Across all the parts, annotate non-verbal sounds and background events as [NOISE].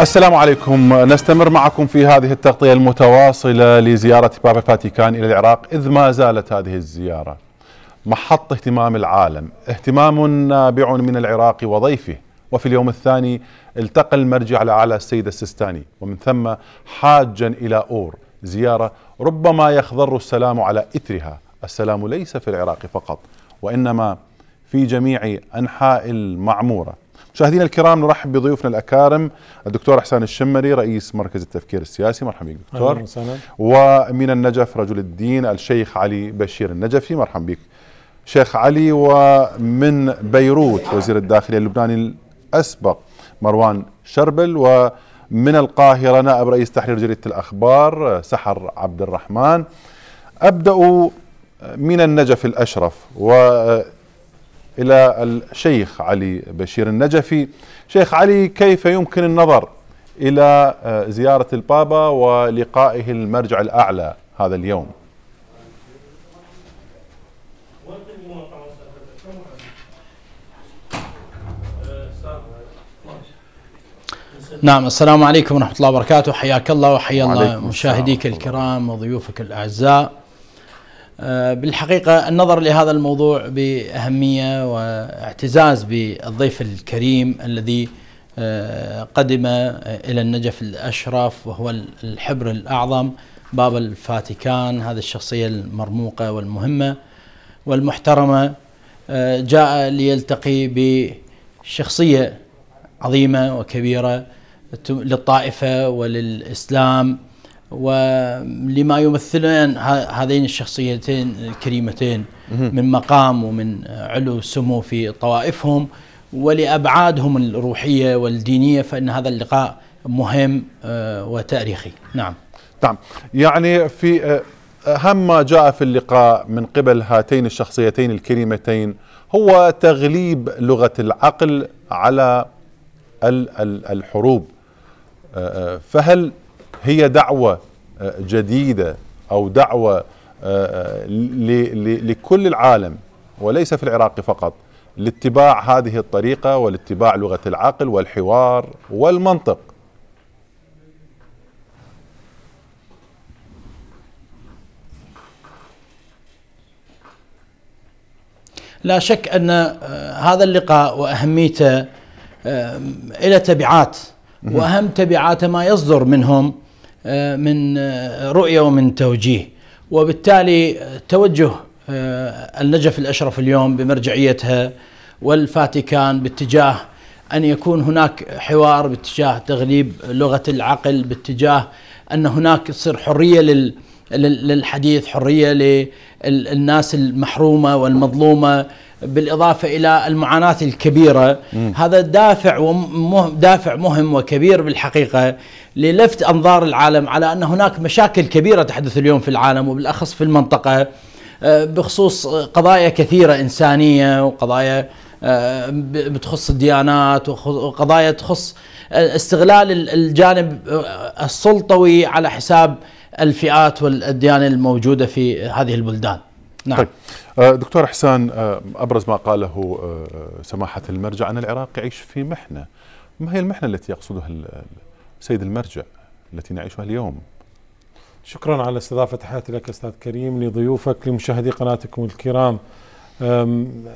السلام عليكم نستمر معكم في هذه التغطية المتواصلة لزيارة بابا الفاتيكان إلى العراق إذ ما زالت هذه الزيارة محط اهتمام العالم اهتمام نابع من العراق وضيفه وفي اليوم الثاني التقى المرجع الأعلى السيد السيستاني ومن ثم حاجا إلى أور زيارة ربما يخضر السلام على إثرها السلام ليس في العراق فقط وإنما في جميع أنحاء المعمورة مشاهدينا الكرام نرحب بضيوفنا الاكارم الدكتور حسان الشمري رئيس مركز التفكير السياسي مرحبا بك دكتور ومن النجف رجل الدين الشيخ علي بشير النجفي مرحبا بك شيخ علي ومن بيروت وزير الداخليه اللبناني الاسبق مروان شربل ومن القاهره نائب رئيس تحرير جريده الاخبار سحر عبد الرحمن ابدا من النجف الاشرف و إلى الشيخ علي بشير النجفي شيخ علي كيف يمكن النظر إلى آه، زيارة البابا ولقائه المرجع الأعلى هذا اليوم نعم السلام عليكم ورحمة الله وبركاته حياك الله وحيا الله مشاهديك الكرام وضيوفك الأعزاء آه، بالحقيقة النظر لهذا الموضوع بأهمية واعتزاز بالضيف الكريم الذي آه، قدم إلى النجف الأشرف وهو الحبر الأعظم باب الفاتيكان هذه الشخصية المرموقة والمهمة والمحترمة آه، جاء ليلتقي بشخصية عظيمة وكبيرة للطائفة وللإسلام ولما يمثلان هذين الشخصيتين الكريمتين من مقام ومن علو سمو في طوائفهم ولأبعادهم الروحية والدينية فإن هذا اللقاء مهم آه، وتاريخي نعم نعم يعني في آه، أهم ما جاء في اللقاء من قبل هاتين الشخصيتين الكريمتين هو تغليب لغة العقل على الحروب آه، فهل هي دعوة آه، جديدة أو دعوة آه، آه، لكل العالم وليس في العراق فقط لاتباع هذه الطريقة والاتباع لغة العقل والحوار والمنطق لا شك أن هذا اللقاء وأهميته إلى تبعات وأهم تبعاته ما يصدر منهم من آه، رؤيه ومن توجيه وبالتالي توجه آه، النجف الاشرف اليوم بمرجعيتها والفاتيكان باتجاه ان يكون هناك حوار باتجاه تغليب لغه العقل باتجاه ان هناك تصير حريه لل للحديث حريه للناس المحرومه والمظلومه بالاضافه الى المعاناه الكبيره مم. هذا دافع ومه دافع مهم وكبير بالحقيقه للفت انظار العالم على ان هناك مشاكل كبيره تحدث اليوم في العالم وبالاخص في المنطقه آه، بخصوص قضايا كثيره انسانيه وقضايا آه، بتخص الديانات وقضايا تخص استغلال الجانب آه، السلطوي على حساب الفئات والديانه الموجوده في هذه البلدان. نعم. طيب. أه، دكتور حسان أه، أبرز ما قاله أه، سماحة المرجع أن العراق يعيش في محنة ما هي المحنة التي يقصدها السيد المرجع التي نعيشها اليوم شكرا على استضافة حياتي لك أستاذ كريم لضيوفك لمشاهدي قناتكم الكرام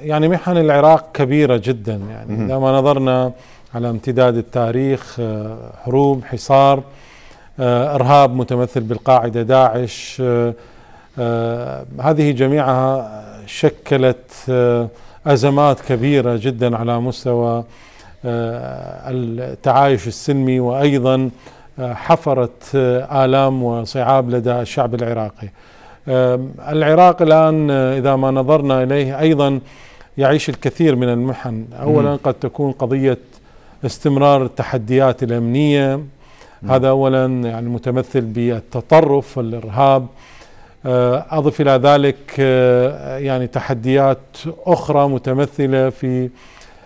يعني محن العراق كبيرة جدا يعني إذا ما نظرنا على امتداد التاريخ حروب حصار إرهاب متمثل بالقاعدة داعش هذه جميعها شكلت آه، أزمات كبيرة جدا على مستوى آه، التعايش السلمي وأيضا آه، حفرت آلام وصعاب لدى الشعب العراقي العراق الآن إذا ما نظرنا إليه أيضا يعيش الكثير من المحن أولا قد تكون قضية استمرار التحديات الأمنية هذا أولا يعني متمثل بالتطرف والإرهاب آه، أضف إلى ذلك آه، يعني تحديات أخرى متمثلة في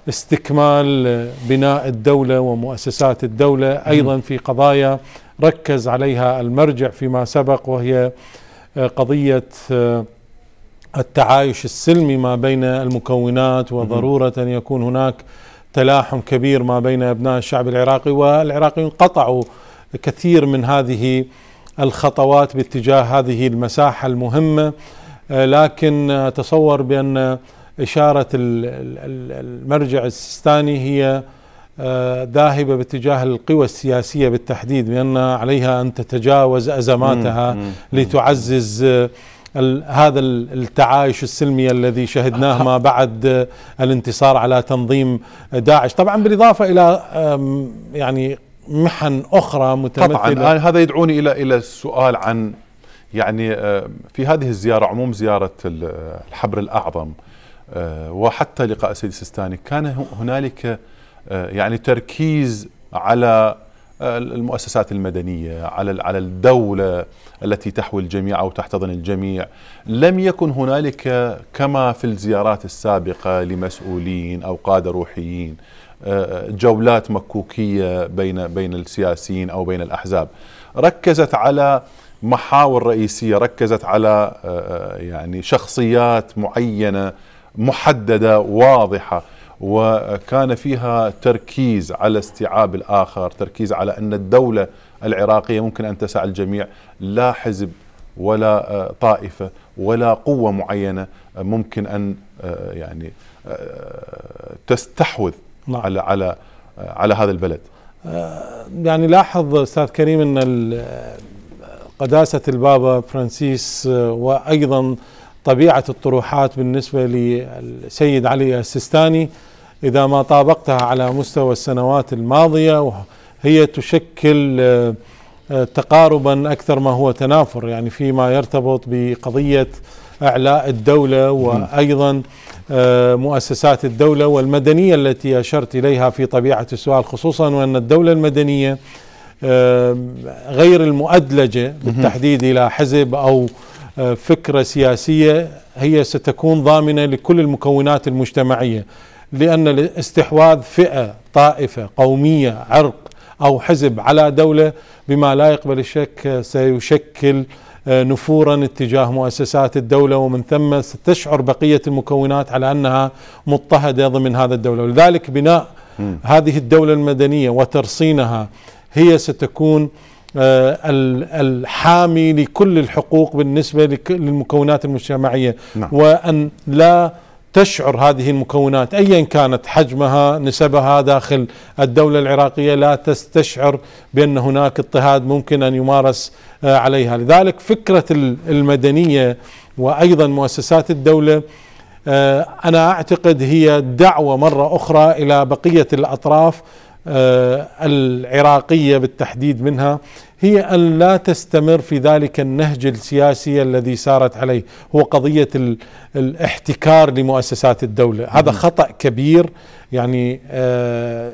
استكمال آه، بناء الدولة ومؤسسات الدولة أيضا في قضايا ركز عليها المرجع فيما سبق وهي قضية التعايش السلمي ما بين المكونات وضرورة أن يكون هناك تلاحم كبير ما بين أبناء الشعب العراقي والعراقيون قطعوا كثير من هذه الخطوات باتجاه هذه المساحة المهمة آه، لكن أتصور آه، بأن آه، إشارة المرجع السيستاني هي ذاهبة باتجاه القوى السياسية بالتحديد بأن عليها أن تتجاوز أزماتها لتعزز هذا التعايش السلمي الذي شهدناه ما [LAUGHS] بعد الانتصار على تنظيم داعش طبعا بالإضافة إلى يعني محن اخرى متمثله طبعا آه، هذا يدعوني الى الى السؤال عن يعني آه، في هذه الزياره عموم زياره الحبر الاعظم آه، وحتى لقاء السيد السيستاني كان هنالك يعني تركيز على المؤسسات المدنيه على على الدوله التي تحوي الجميع او تحتضن الجميع لم يكن هنالك كما في الزيارات السابقه لمسؤولين او قاده روحيين جولات مكوكيه بين بين السياسيين او بين الاحزاب ركزت على محاور رئيسيه ركزت على آه، آه، يعني شخصيات معينه محدده واضحه وكان فيها تركيز على استيعاب الاخر تركيز على ان الدوله العراقيه ممكن ان تسع الجميع لا حزب ولا آه، طائفه ولا قوه معينه ممكن ان يعني تستحوذ نعم. على على على هذا البلد آه، يعني لاحظ استاذ كريم ان قداسه البابا فرانسيس آه، وايضا طبيعه الطروحات بالنسبه للسيد علي السيستاني اذا ما طابقتها على مستوى السنوات الماضيه هي تشكل آه، تقاربا اكثر ما هو تنافر يعني فيما يرتبط بقضيه أعلاء الدولة وأيضا آه، مؤسسات الدولة والمدنية التي أشرت إليها في طبيعة السؤال خصوصا وأن الدولة المدنية آه، غير المؤدلجة بالتحديد إلى حزب أو آه، فكرة سياسية هي ستكون ضامنة لكل المكونات المجتمعية لأن استحواذ فئة طائفة قومية عرق أو حزب على دولة بما لا يقبل الشك سيشكل آه، نفورا اتجاه مؤسسات الدولة ومن ثم تشعر بقية المكونات على أنها مضطهدة ضمن هذا الدولة ولذلك بناء هذه الدولة المدنية وترصينها هي ستكون آه، الحامي لكل الحقوق بالنسبة للمكونات المجتمعية نعم. وأن لا تشعر هذه المكونات ايا كانت حجمها نسبها داخل الدوله العراقيه لا تستشعر بان هناك اضطهاد ممكن ان يمارس آه، عليها، لذلك فكره المدنيه وايضا مؤسسات الدوله آه، انا اعتقد هي دعوه مره اخرى الى بقيه الاطراف آه، العراقيه بالتحديد منها هي أن لا تستمر في ذلك النهج السياسي الذي سارت عليه هو قضية الاحتكار لمؤسسات الدولة هذا خطأ كبير يعني آه،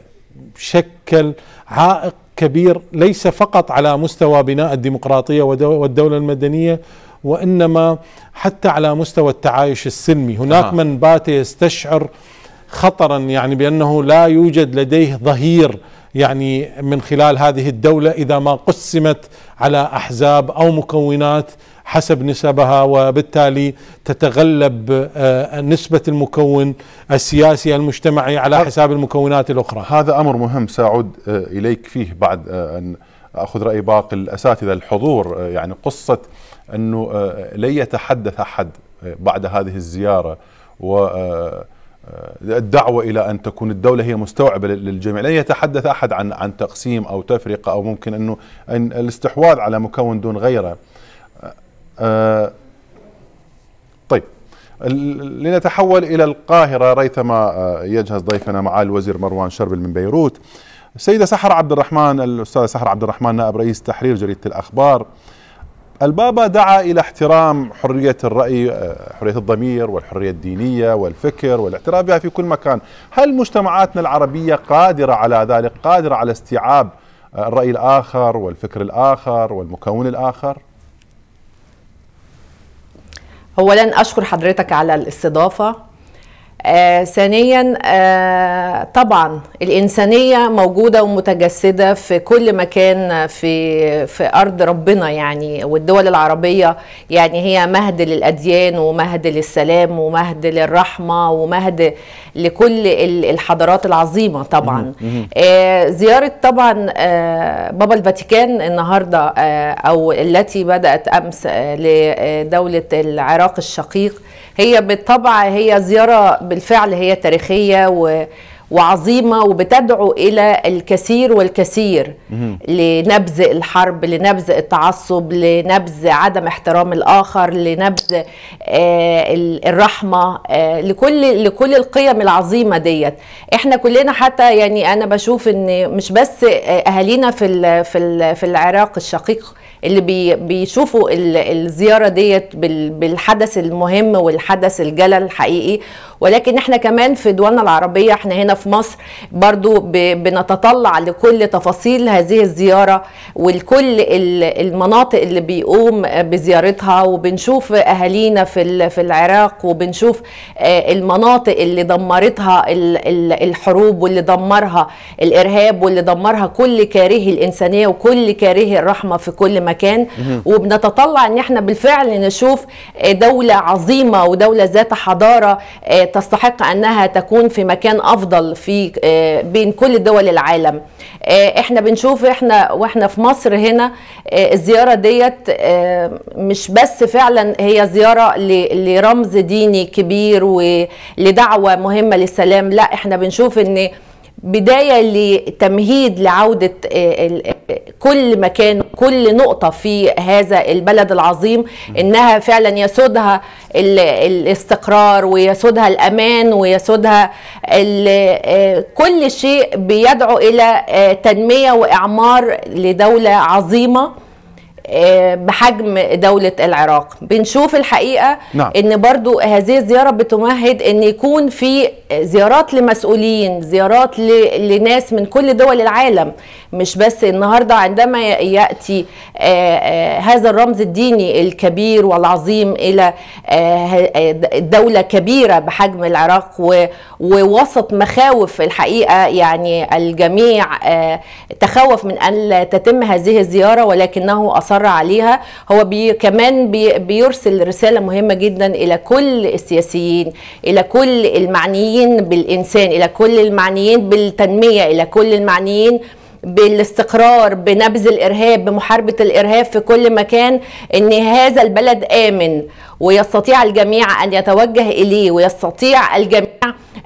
شكل عائق كبير ليس فقط على مستوى بناء الديمقراطية والدولة المدنية وإنما حتى على مستوى التعايش السلمي هناك آه. من بات يستشعر خطرا يعني بأنه لا يوجد لديه ظهير يعني من خلال هذه الدولة إذا ما قسمت على أحزاب أو مكونات حسب نسبها وبالتالي تتغلب آه، نسبة المكون السياسي المجتمعي على حساب المكونات الأخرى هذا أمر مهم سأعود آه، إليك فيه بعد آه، أن أخذ رأي باقي الأساتذة الحضور يعني قصة أنه لن يتحدث أحد بعد هذه الزيارة و آه، الدعوة إلى أن تكون الدولة هي مستوعبة للجميع لن يتحدث أحد عن عن تقسيم أو تفرقة أو ممكن أنه أن الاستحواذ على مكون دون غيره آه، طيب لنتحول إلى القاهرة ريثما آه، يجهز ضيفنا معالي الوزير مروان شربل من بيروت السيدة سحر عبد الرحمن الأستاذ سحر عبد الرحمن نائب رئيس تحرير جريدة الأخبار البابا دعا إلى احترام حرية الرأي آه، حرية الضمير والحرية الدينية والفكر والاعتراف بها في كل مكان هل مجتمعاتنا العربية قادرة على ذلك قادرة على استيعاب آه، الرأي الآخر والفكر الآخر والمكون الآخر أولا أشكر حضرتك على الاستضافة آه ثانيا آه طبعا الانسانيه موجوده ومتجسده في كل مكان في في ارض ربنا يعني والدول العربيه يعني هي مهد للاديان ومهد للسلام ومهد للرحمه ومهد لكل الحضارات العظيمه طبعا آه زياره طبعا آه بابا الفاتيكان النهارده آه او التي بدات امس آه لدوله العراق الشقيق هي بالطبع هي زيارة بالفعل هي تاريخية و وعظيمه وبتدعو الى الكثير والكثير لنبذ الحرب لنبذ التعصب لنبذ عدم احترام الاخر لنبذ آه، الرحمه آه، لكل لكل القيم العظيمه ديت احنا كلنا حتى يعني انا بشوف ان مش بس اهالينا في في في العراق الشقيق اللي بي بيشوفوا الزياره ديت بالحدث المهم والحدث الجلل الحقيقي ولكن احنا كمان في دولنا العربيه احنا هنا في مصر برضو بنتطلع لكل تفاصيل هذه الزياره ولكل المناطق اللي بيقوم بزيارتها وبنشوف اهالينا في في العراق وبنشوف آه، المناطق اللي دمرتها الحروب واللي دمرها الارهاب واللي دمرها كل كاره الانسانيه وكل كاره الرحمه في كل مكان مكان وبنتطلع ان احنا بالفعل نشوف دولة عظيمة ودولة ذات حضارة آه، تستحق انها تكون في مكان افضل في آه، بين كل دول العالم آه، احنا بنشوف احنا واحنا في مصر هنا الزيارة ديت مش بس فعلا هي زيارة لرمز ديني كبير ولدعوة مهمة للسلام لا احنا بنشوف ان بدايه لتمهيد لعوده آه، آه، كل مكان كل نقطه في هذا البلد العظيم انها فعلا يسودها الاستقرار ويسودها الامان ويسودها آه، كل شيء بيدعو الى تنميه واعمار لدوله عظيمه آه، بحجم دولة العراق بنشوف الحقيقة نعم. ان برضو هذه الزيارة بتمهد ان يكون في زيارات لمسؤولين زيارات ل... لناس من كل دول العالم مش بس النهاردة عندما يأتي آه، آه، هذا الرمز الديني الكبير والعظيم الى دولة كبيرة بحجم العراق و... ووسط مخاوف الحقيقة يعني الجميع تخوف من أن لا تتم هذه الزيارة ولكنه أصر مر عليها هو بي كمان بي بيرسل رسالة مهمة جدا إلى كل السياسيين إلى كل المعنيين بالإنسان إلى كل المعنيين بالتنمية إلى كل المعنيين بالاستقرار بنبذ الارهاب بمحاربه الارهاب في كل مكان ان هذا البلد امن ويستطيع الجميع ان يتوجه اليه ويستطيع الجميع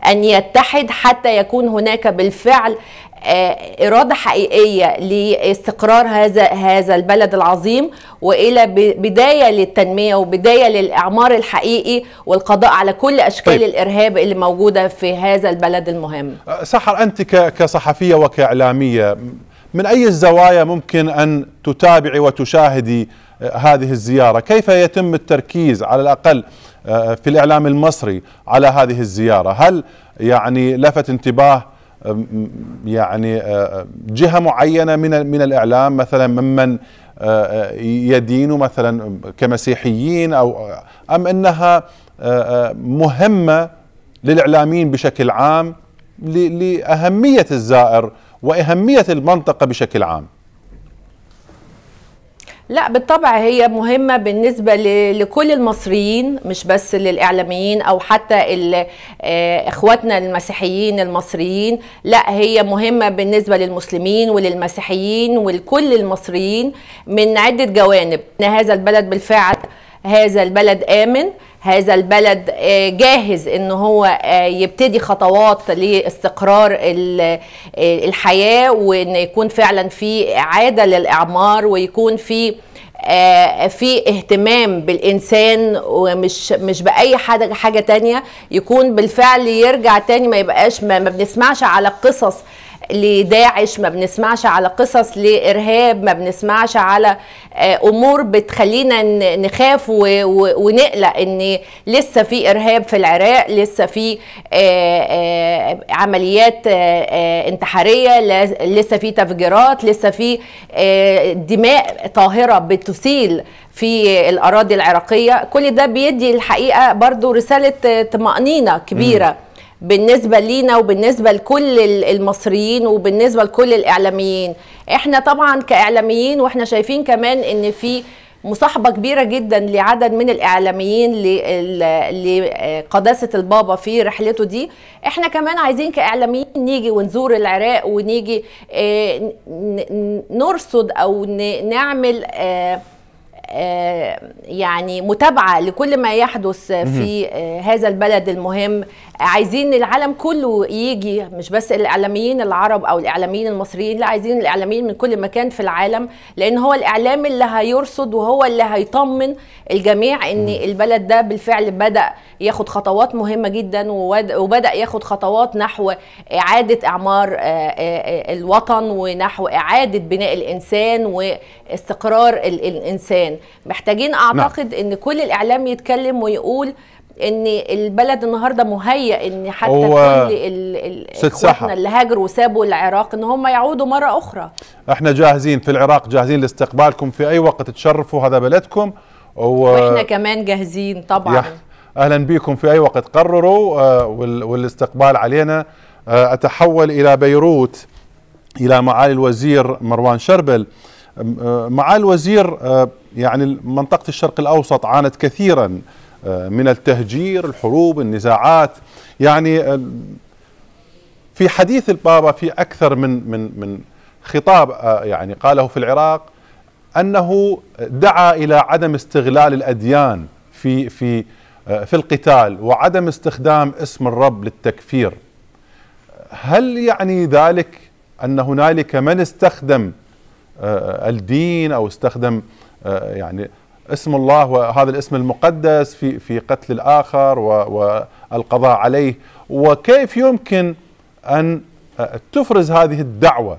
ان يتحد حتى يكون هناك بالفعل آه، اراده حقيقيه لاستقرار هذا هذا البلد العظيم والى بدايه للتنميه وبدايه للاعمار الحقيقي والقضاء على كل اشكال طيب. الارهاب اللي موجوده في هذا البلد المهم. آه، سحر انت كصحفيه وكاعلاميه من اي الزوايا ممكن ان تتابعي وتشاهدي آه، هذه الزياره؟ كيف يتم التركيز على الاقل في الاعلام المصري على هذه الزياره؟ هل يعني لفت انتباه يعني جهه معينه من من الاعلام مثلا ممن يدين مثلا كمسيحيين او ام انها مهمه للاعلاميين بشكل عام لاهميه الزائر واهميه المنطقه بشكل عام. لا بالطبع هي مهمة بالنسبة لكل المصريين مش بس للإعلاميين أو حتى آه، إخواتنا المسيحيين المصريين لا هي مهمة بالنسبة للمسلمين وللمسيحيين ولكل المصريين من عدة جوانب هذا البلد بالفعل هذا البلد امن هذا البلد آه، جاهز ان هو آه، يبتدي خطوات لاستقرار آه، الحياه وان يكون فعلا في اعاده للاعمار ويكون في في اهتمام بالانسان ومش مش باي حاجه حاجه تانية يكون بالفعل يرجع تاني ما يبقاش ما, ما بنسمعش على قصص لداعش ما بنسمعش على قصص لارهاب ما بنسمعش على آه، امور بتخلينا نخاف ونقلق ان لسه في ارهاب في العراق لسه في آه، آه، عمليات انتحاريه لسه في تفجيرات لسه في دماء طاهره بتسيل في الأراضي العراقية كل ده بيدي الحقيقة برضو رسالة طمأنينة كبيرة م. بالنسبه لينا وبالنسبه لكل المصريين وبالنسبه لكل الاعلاميين احنا طبعا كاعلاميين واحنا شايفين كمان ان في مصاحبه كبيره جدا لعدد من الاعلاميين لقداسه البابا في رحلته دي احنا كمان عايزين كاعلاميين نيجي ونزور العراق ونيجي آه، نرصد او نعمل آه، آه، يعني متابعه لكل ما يحدث في آه، هذا البلد المهم عايزين العالم كله يجي مش بس الاعلاميين العرب او الاعلاميين المصريين لا عايزين الاعلاميين من كل مكان في العالم لان هو الاعلام اللي هيرصد وهو اللي هيطمن الجميع ان البلد ده بالفعل بدا ياخد خطوات مهمه جدا وبدا ياخد خطوات نحو اعاده اعمار آه، آه، آه، الوطن ونحو اعاده بناء الانسان واستقرار الانسان محتاجين نعم. اعتقد ان كل الاعلام يتكلم ويقول ان البلد النهارده مهيئ ان حتى كل اخواتنا اللي هاجروا وسابوا العراق ان هم يعودوا مره اخرى احنا جاهزين في العراق جاهزين لاستقبالكم في اي وقت تشرفوا هذا بلدكم و... واحنا كمان جاهزين طبعا اهلا بكم في اي وقت قرروا آه، والاستقبال علينا آه، اتحول الى بيروت الى معالي الوزير مروان شربل آه، معالي الوزير يعني منطقه الشرق الاوسط عانت كثيرا من التهجير الحروب النزاعات يعني في حديث البابا في اكثر من من من خطاب يعني قاله في العراق انه دعا الى عدم استغلال الاديان في في آه، في القتال وعدم استخدام اسم الرب للتكفير هل يعني ذلك ان هنالك من استخدم آه، الدين او استخدم آه، يعني اسم الله وهذا الاسم المقدس في في قتل الاخر والقضاء عليه وكيف يمكن ان تفرز هذه الدعوه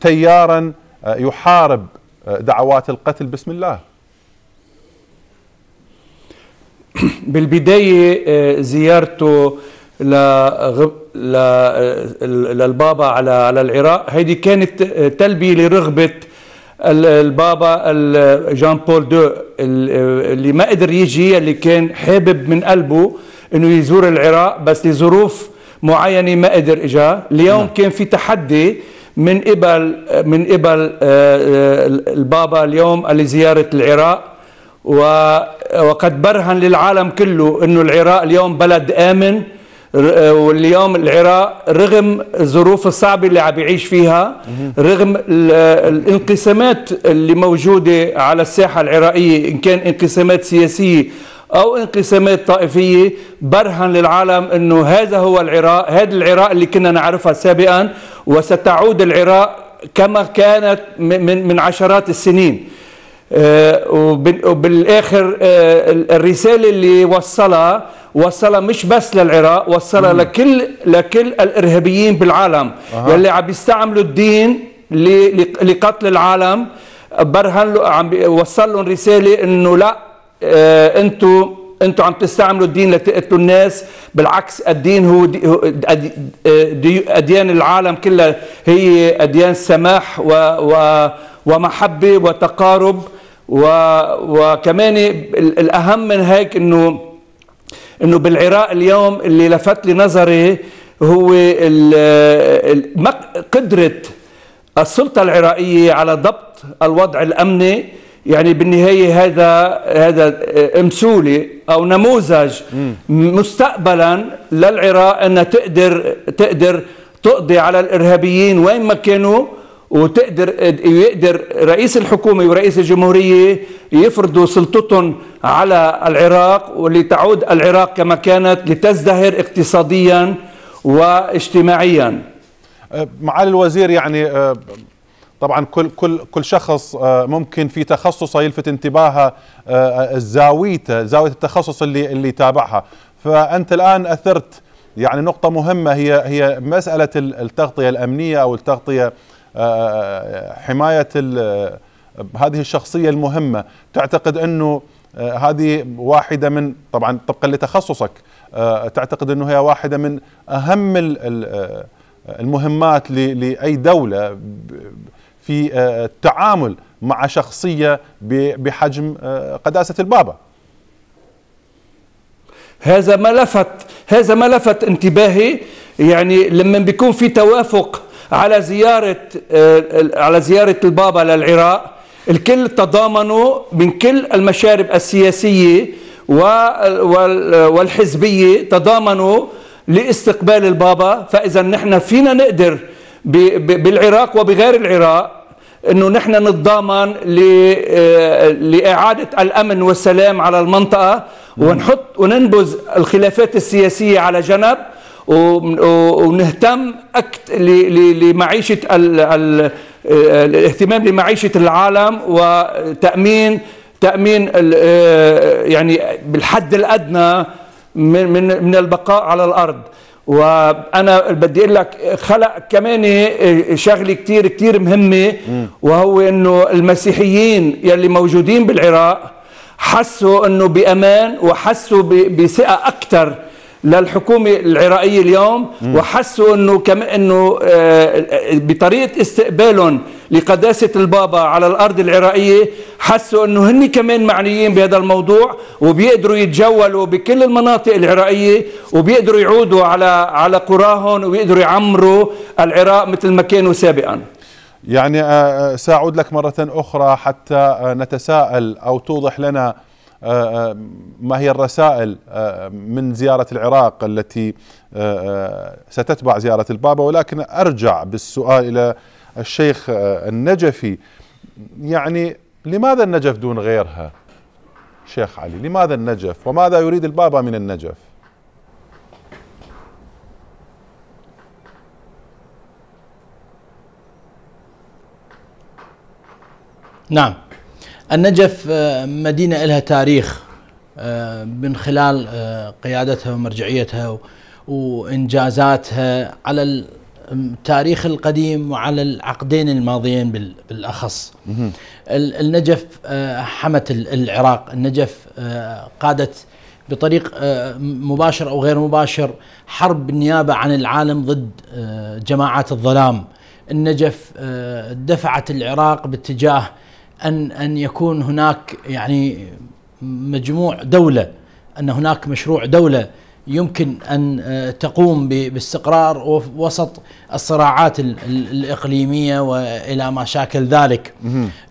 تيارا يحارب دعوات القتل بسم الله [COUGHS] بالبداية آه، زيارته لغب... آه، ل... للبابا على على العراق هيدي كانت آه، تلبية لرغبة البابا جان بول دو اللي ما قدر يجي اللي كان حابب من قلبه انه يزور العراق بس لظروف معينه ما قدر اجا اليوم نعم. كان في تحدي من قبل من قبل البابا اليوم لزياره العراق وقد برهن للعالم كله انه العراق اليوم بلد امن واليوم العراق رغم الظروف الصعبة اللي عم يعيش فيها رغم الانقسامات اللي موجودة على الساحة العراقية إن كان انقسامات سياسية أو انقسامات طائفية برهن للعالم أنه هذا هو العراق هذا العراق اللي كنا نعرفها سابقا وستعود العراق كما كانت من, من عشرات السنين آه، وبالاخر آه، الرساله اللي وصلها وصلها مش بس للعراق وصلها لكل لكل الارهابيين بالعالم أه. يلي عم بيستعملوا الدين لقتل العالم برهن له عم وصل لهم رساله انه لا آه انتم انتم عم تستعملوا الدين لتقتلوا الناس بالعكس الدين هو آه، اديان العالم كلها هي اديان سماح و ومحبه وتقارب وكمان الاهم من هيك انه انه بالعراق اليوم اللي لفت لي نظري هو قدره السلطه العراقيه على ضبط الوضع الامني يعني بالنهايه هذا هذا امثوله او نموذج مستقبلا للعراق انها تقدر تقدر تقضي على الارهابيين وين ما كانوا وتقدر يقدر رئيس الحكومه ورئيس الجمهوريه يفرضوا سلطتهم على العراق ولتعود العراق كما كانت لتزدهر اقتصاديا واجتماعيا أه، معالي الوزير يعني أه، طبعا كل كل كل شخص أه، ممكن في تخصصه يلفت انتباهه زاويته زاويه التخصص اللي اللي تابعها فانت الان اثرت يعني نقطه مهمه هي هي مساله التغطيه الامنيه او التغطيه حمايه هذه الشخصيه المهمه تعتقد انه آه، هذه واحده من طبعا طبقا لتخصصك آه، تعتقد انه هي واحده من اهم آه، المهمات لاي دوله في التعامل مع شخصيه بحجم قداسه البابا هذا ما لفت هذا ما لفت انتباهي يعني لما بيكون في توافق على زيارة آه، على زيارة البابا للعراق الكل تضامنوا من كل المشارب السياسية والحزبية تضامنوا لاستقبال البابا فإذا نحن فينا نقدر بالعراق وبغير العراق انه نحن نتضامن آه، لاعاده الامن والسلام على المنطقه ونحط وننبذ الخلافات السياسيه على جنب ونهتم لمعيشة الاهتمام لمعيشة العالم وتأمين تأمين آه، يعني بالحد الأدنى من من من البقاء على الأرض وانا بدي اقول لك خلق كمان شغله كثير كثير مهمه وهو انه المسيحيين يلي موجودين بالعراق حسوا انه بامان وحسوا بثقه اكثر للحكومه العراقيه اليوم وحسوا انه كم انه آه، بطريقه استقبالهم لقداسه البابا على الارض العراقيه حسوا انه هن كمان معنيين بهذا الموضوع وبيقدروا يتجولوا بكل المناطق العراقيه وبيقدروا يعودوا على على قراهم وبيقدروا يعمروا العراق مثل ما كانوا سابقا يعني آه، آه، ساعود لك مره اخرى حتى نتساءل او توضح لنا آه، آه، ما هي الرسائل آه، من زيارة العراق التي ستتبع زيارة البابا ولكن أرجع بالسؤال إلى الشيخ النجفي يعني لماذا النجف دون غيرها شيخ علي لماذا النجف وماذا يريد البابا من النجف نعم النجف آه، مدينة لها تاريخ آه، من خلال آه، قيادتها ومرجعيتها وإنجازاتها على التاريخ القديم وعلى العقدين الماضيين بالأخص النجف حمت العراق النجف قادت بطريق مباشر أو غير مباشر حرب النيابة عن العالم ضد جماعات الظلام النجف دفعت العراق باتجاه ان ان يكون هناك يعني مجموع دوله ان هناك مشروع دوله يمكن ان آه، تقوم باستقرار وسط الصراعات الاقليميه والى ما شاكل ذلك.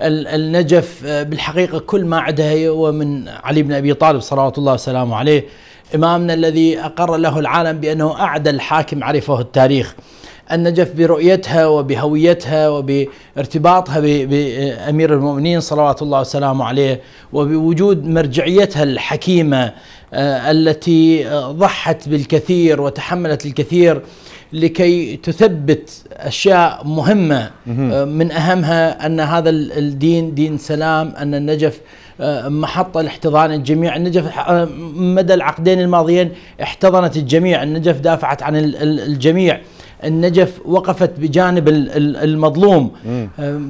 النجف آه، بالحقيقه كل ما عندها هو من علي بن ابي طالب صلوات الله وسلامه عليه امامنا الذي اقر له العالم بانه اعدل حاكم عرفه التاريخ. النجف برؤيتها وبهويتها وبارتباطها بأمير المؤمنين صلوات الله وسلامه عليه وبوجود مرجعيتها الحكيمة آه، التي ضحت بالكثير وتحملت الكثير لكي تثبت اشياء مهمه آه، من اهمها ان هذا الدين دين سلام ان النجف آه، محطه لاحتضان الجميع، النجف مدى العقدين الماضيين احتضنت الجميع، النجف دافعت عن الجميع. النجف وقفت بجانب المظلوم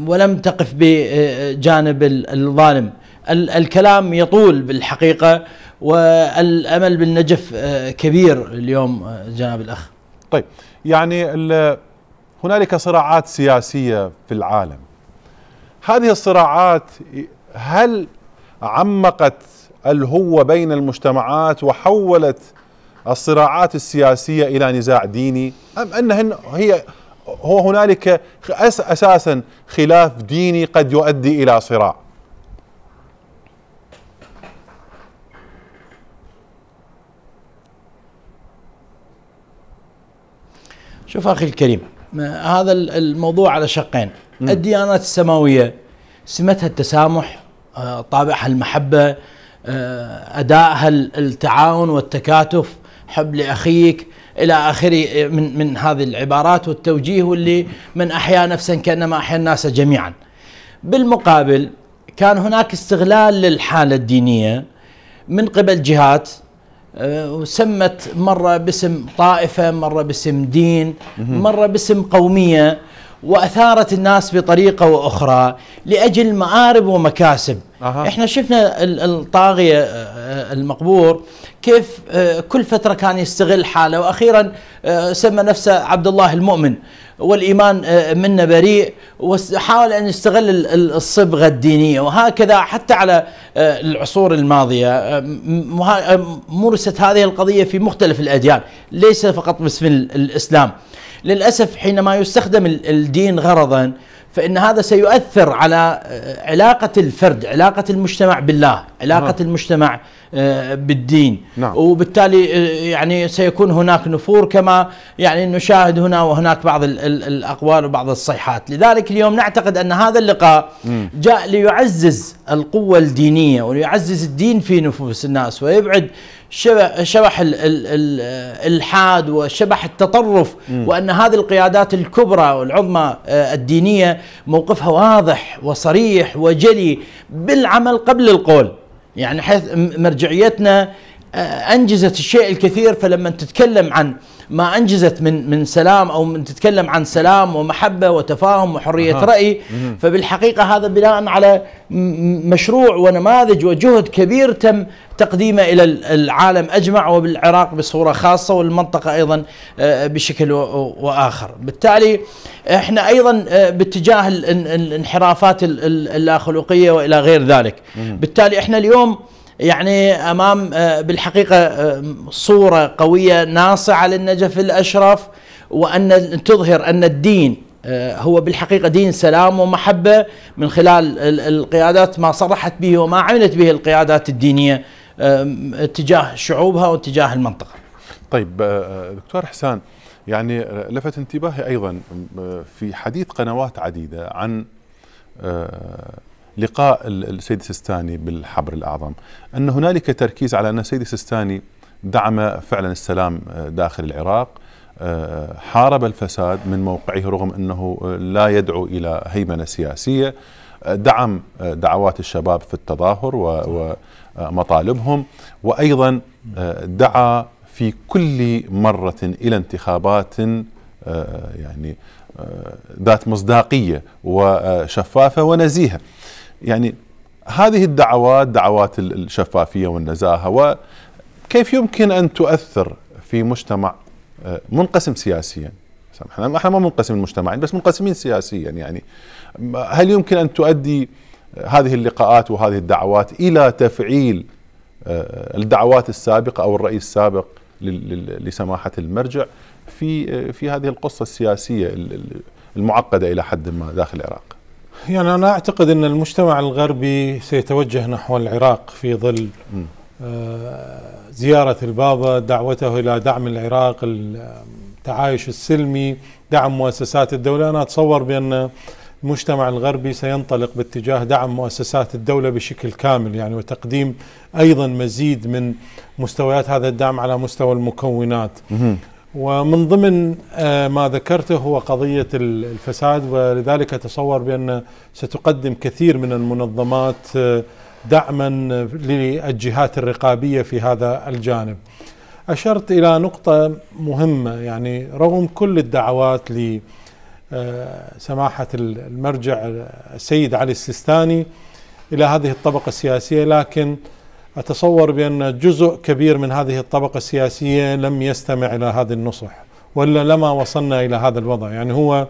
ولم تقف بجانب الظالم الكلام يطول بالحقيقة والأمل بالنجف آه، كبير اليوم آه، جناب الأخ طيب يعني هنالك صراعات سياسية في العالم هذه الصراعات هل عمقت الهوة بين المجتمعات وحولت الصراعات السياسية إلى نزاع ديني أم ان هي هو هنالك أساسا خلاف ديني قد يؤدي إلى صراع شوف أخي الكريم هذا الموضوع على شقين م. الديانات السماوية سمتها التسامح آه، طابعها المحبة آه، أدائها التعاون والتكاتف حب لأخيك إلى آخره من, من هذه العبارات والتوجيه واللي من أحيا نفسا كأنما أحيا الناس جميعا بالمقابل كان هناك استغلال للحالة الدينية من قبل جهات آه، وسمت مرة باسم طائفة مرة باسم دين مرة باسم قومية واثارت الناس بطريقه واخرى لاجل مآرب ومكاسب أه. احنا شفنا الطاغيه آه، آه، المقبور كيف آه، كل فتره كان يستغل حاله واخيرا سمى نفسه عبد الله المؤمن والايمان منا بريء وحاول ان يستغل الصبغه الدينيه وهكذا حتى على العصور الماضيه مورست هذه القضيه في مختلف الاديان ليس فقط باسم الاسلام للأسف حينما يستخدم الدين غرضا فإن هذا سيؤثر على آه، علاقة الفرد علاقة المجتمع بالله علاقة نعم. المجتمع آه، بالدين نعم. وبالتالي آه، يعني سيكون هناك نفور كما يعني نشاهد هنا وهناك بعض الأقوال وبعض الصيحات لذلك اليوم نعتقد أن هذا اللقاء جاء ليعزز القوة الدينية وليعزز الدين في نفوس الناس ويبعد شبح الالحاد وشبح التطرف م. وان هذه القيادات الكبرى والعظمى آه، الدينيه موقفها واضح وصريح وجلي بالعمل قبل القول يعني حيث مرجعيتنا آه، أنجزت الشيء الكثير فلما تتكلم عن ما انجزت من من سلام او من تتكلم عن سلام ومحبه وتفاهم وحريه آه. راي فبالحقيقه هذا بناء على مشروع ونماذج وجهد كبير تم تقديمه الى العالم اجمع وبالعراق بصوره خاصه والمنطقه ايضا آه، بشكل واخر، بالتالي احنا ايضا آه، باتجاه الانحرافات الاخلاقيه والى غير ذلك، بالتالي احنا اليوم يعني امام آه، بالحقيقه آه، صوره قويه ناصعه للنجف الاشرف وان تظهر ان الدين آه، هو بالحقيقه دين سلام ومحبه من خلال القيادات ما صرحت به وما عملت به القيادات الدينيه تجاه شعوبها واتجاه المنطقه. طيب دكتور حسان يعني لفت انتباهي ايضا في حديث قنوات عديده عن لقاء السيد السيستاني بالحبر الأعظم أن هنالك تركيز على أن السيد السيستاني دعم فعلا السلام آه، داخل العراق آه، حارب الفساد من موقعه رغم أنه آه، لا يدعو إلى هيمنة سياسية دعم دعوات الشباب في التظاهر ومطالبهم وأيضا دعا في كل مرة إلى انتخابات يعني ذات مصداقية وشفافة ونزيهة يعني هذه الدعوات دعوات الشفافيه والنزاهه وكيف يمكن ان تؤثر في مجتمع آه، منقسم سياسيا احنا ما منقسمين المجتمعين بس منقسمين سياسيا يعني هل يمكن ان تؤدي هذه اللقاءات وهذه الدعوات الى تفعيل آه، الدعوات السابقه او الراي السابق لسماحه المرجع في آه، في هذه القصه السياسيه المعقده الى حد ما داخل العراق يعني أنا أعتقد أن المجتمع الغربي سيتوجه نحو العراق في ظل آه، زيارة البابا دعوته إلى دعم العراق التعايش السلمي دعم مؤسسات الدولة أنا أتصور بأن المجتمع الغربي سينطلق باتجاه دعم مؤسسات الدولة بشكل كامل يعني وتقديم أيضا مزيد من مستويات هذا الدعم على مستوى المكونات ومن ضمن آه، ما ذكرته هو قضية الفساد ولذلك أتصور بأن ستقدم كثير من المنظمات آه، دعما للجهات الرقابية في هذا الجانب أشرت إلى نقطة مهمة يعني رغم كل الدعوات لسماحة آه، المرجع السيد علي السيستاني إلى هذه الطبقة السياسية لكن أتصور بأن جزء كبير من هذه الطبقة السياسية لم يستمع إلى هذه النصح ولا لما وصلنا إلى هذا الوضع يعني هو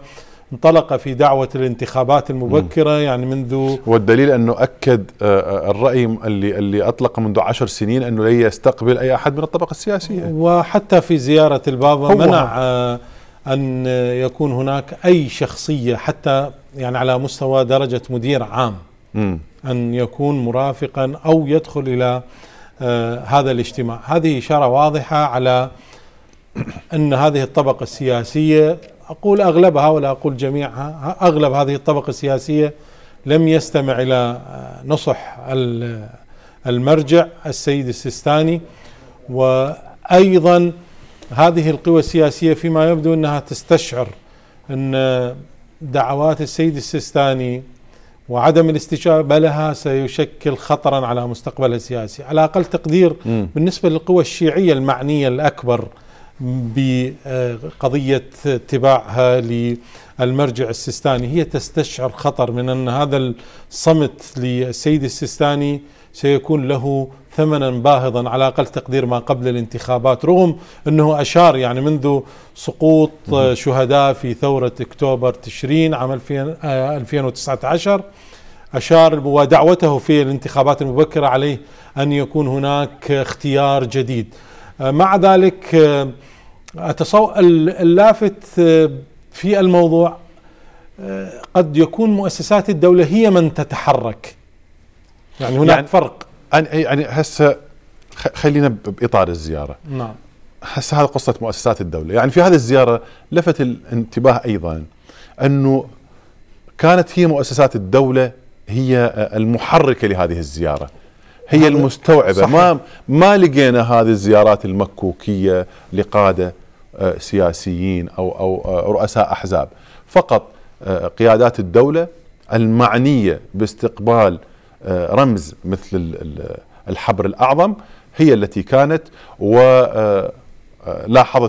انطلق في دعوة الانتخابات المبكرة يعني منذ والدليل أنه آه، أكد آه، الرأي اللي, اللي أطلق منذ عشر سنين أنه لا يستقبل أي أحد من الطبقة السياسية وحتى في زيارة البابا منع آه، أن يكون هناك أي شخصية حتى يعني على مستوى درجة مدير عام أن يكون مرافقا أو يدخل إلى آه، هذا الاجتماع هذه إشارة واضحة على [CLEARS THROAT] أن هذه الطبقة السياسية أقول أغلبها ولا أقول جميعها أغلب هذه الطبقة السياسية لم يستمع إلى آه، نصح المرجع السيد السيستاني وأيضا هذه القوى السياسية فيما يبدو أنها تستشعر أن دعوات السيد السيستاني وعدم الاستجابه لها سيشكل خطرا على مستقبلها السياسي، على اقل تقدير م. بالنسبه للقوى الشيعيه المعنيه الاكبر بقضيه اتباعها للمرجع السيستاني، هي تستشعر خطر من ان هذا الصمت للسيد السيستاني سيكون له ثمنا باهظا على اقل تقدير ما قبل الانتخابات رغم انه اشار يعني منذ سقوط شهداء في ثوره اكتوبر تشرين عام 2019 آه، اشار ودعوته في الانتخابات المبكره عليه ان يكون هناك اختيار جديد آه، مع ذلك آه، اتصور اللافت في الموضوع قد يكون مؤسسات الدولة هي من تتحرك يعني هناك يعني فرق انا يعني هسه خلينا باطار الزياره نعم هسه هذه قصه مؤسسات الدوله يعني في هذه الزياره لفت الانتباه ايضا انه كانت هي مؤسسات الدوله هي آه، المحركه لهذه الزياره هي المستوعبه صحيح. ما ما لقينا هذه الزيارات المكوكيه لقاده آه، سياسيين او او آه، رؤساء احزاب فقط قيادات الدوله المعنيه باستقبال آه، رمز مثل الحبر الأعظم هي التي كانت ولاحظت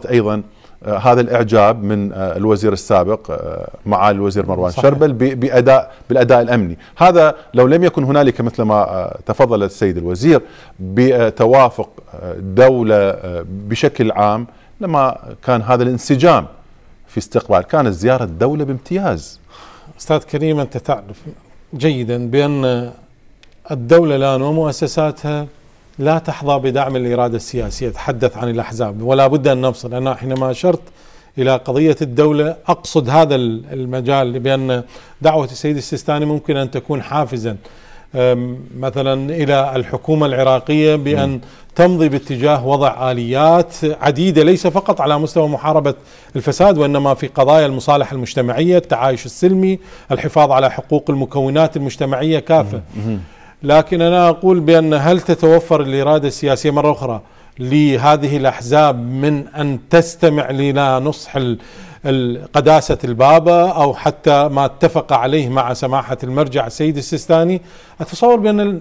آه، آه، أيضا هذا الاعجاب من الوزير السابق مع الوزير مروان صحيح. شربل باداء بالاداء الامني، هذا لو لم يكن هنالك مثل ما تفضل السيد الوزير بتوافق دوله بشكل عام لما كان هذا الانسجام في استقبال، كانت زياره دوله بامتياز. استاذ كريم انت تعرف جيدا بان الدولة الآن ومؤسساتها لا تحظى بدعم الإرادة السياسية تحدث عن الأحزاب ولا بد أن نفصل أنا حينما أشرت إلى قضية الدولة أقصد هذا المجال بأن دعوة السيد السيستاني ممكن أن تكون حافزا مثلا إلى الحكومة العراقية بأن تمضي باتجاه وضع آليات عديدة ليس فقط على مستوى محاربة الفساد وإنما في قضايا المصالحة المجتمعية التعايش السلمي الحفاظ على حقوق المكونات المجتمعية كافة لكن أنا أقول بأن هل تتوفر الإرادة السياسية مرة أخرى لهذه الأحزاب من أن تستمع إلى نصح قداسة البابا أو حتى ما اتفق عليه مع سماحة المرجع السيد السيستاني أتصور بأن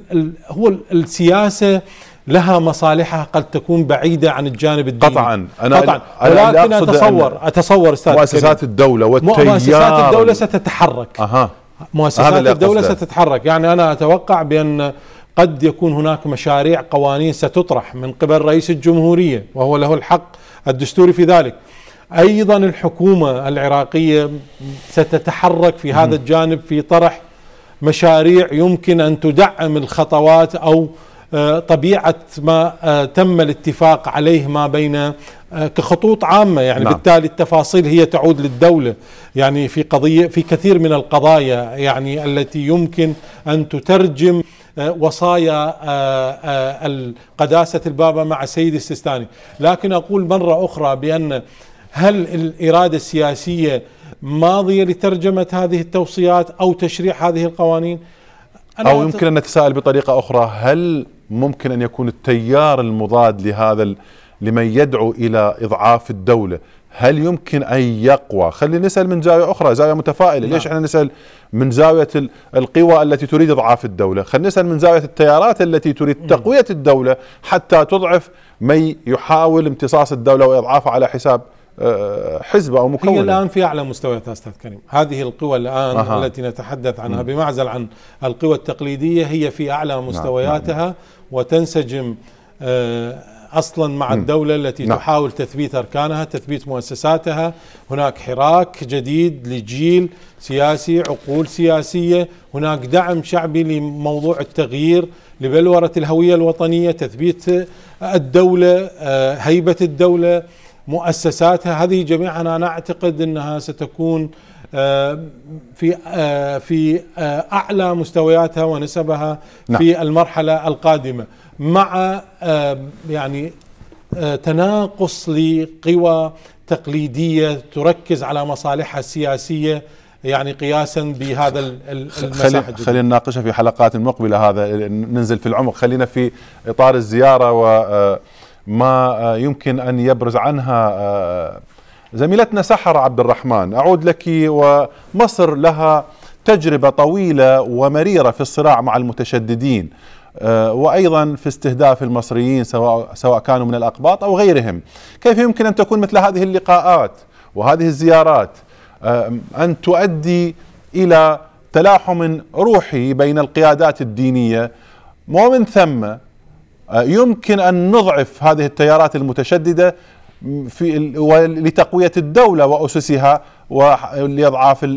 هو السياسة لها مصالحها قد تكون بعيدة عن الجانب الديني قطعا أنا قطعا أنا ولكن أتصور أتصور أستاذ مؤسسات الدولة والتيار مؤسسات الدولة ستتحرك أها مؤسسات الدولة ستتحرك يعني أنا أتوقع بأن قد يكون هناك مشاريع قوانين ستطرح من قبل رئيس الجمهورية وهو له الحق الدستوري في ذلك أيضا الحكومة العراقية ستتحرك في هذا الجانب في طرح مشاريع يمكن أن تدعم الخطوات أو آه، طبيعه ما آه، تم الاتفاق عليه ما بين آه، كخطوط عامه يعني نعم. بالتالي التفاصيل هي تعود للدوله يعني في قضيه في كثير من القضايا يعني التي يمكن ان تترجم وصايا قداسه البابا مع السيد السيستاني لكن اقول مره اخرى بان هل الاراده السياسيه ماضيه لترجمه هذه التوصيات او تشريع هذه القوانين أو يمكن أن نتساءل بطريقة أخرى هل ممكن ان يكون التيار المضاد لهذا لمن يدعو الى اضعاف الدوله هل يمكن ان يقوى؟ خلينا نسال من زاويه اخرى، زاويه متفائله، نعم. ليش احنا نسال من زاويه القوى التي تريد اضعاف الدوله؟ خلينا نسال من زاويه التيارات التي تريد تقويه الدوله حتى تضعف من يحاول امتصاص الدوله واضعافها على حساب آه، حزب او مكون هي الان في اعلى مستويات استاذ كريم، هذه القوى الان أه. التي نتحدث عنها بمعزل عن القوى التقليديه هي في اعلى نعم، مستوياتها نعم. نعم. وتنسجم آه، اصلا مع الدوله التي نعم. تحاول تثبيت اركانها، تثبيت مؤسساتها، هناك حراك جديد لجيل سياسي، عقول سياسيه، هناك دعم شعبي لموضوع التغيير، لبلوره الهويه الوطنيه، تثبيت آه، الدوله، آه، هيبه الدوله، مؤسساتها، هذه جميعا انا اعتقد انها ستكون آه، في آه، في آه، اعلى مستوياتها ونسبها نعم. في المرحله القادمه مع يعني تناقص لقوى تقليديه تركز على مصالحها السياسيه يعني قياسا بهذا المساحه خلينا نناقشها في حلقات مقبله هذا ننزل في العمق خلينا في اطار الزياره وما يمكن ان يبرز عنها زميلتنا سحر عبد الرحمن أعود لك ومصر لها تجربة طويلة ومريرة في الصراع مع المتشددين آه، وأيضا في استهداف المصريين سواء, سواء كانوا من الأقباط أو غيرهم كيف يمكن أن تكون مثل هذه اللقاءات وهذه الزيارات آه، أن تؤدي إلى تلاحم روحي بين القيادات الدينية ومن ثم آه، يمكن أن نضعف هذه التيارات المتشددة في ولتقويه الدوله واسسها ولإضعاف آه،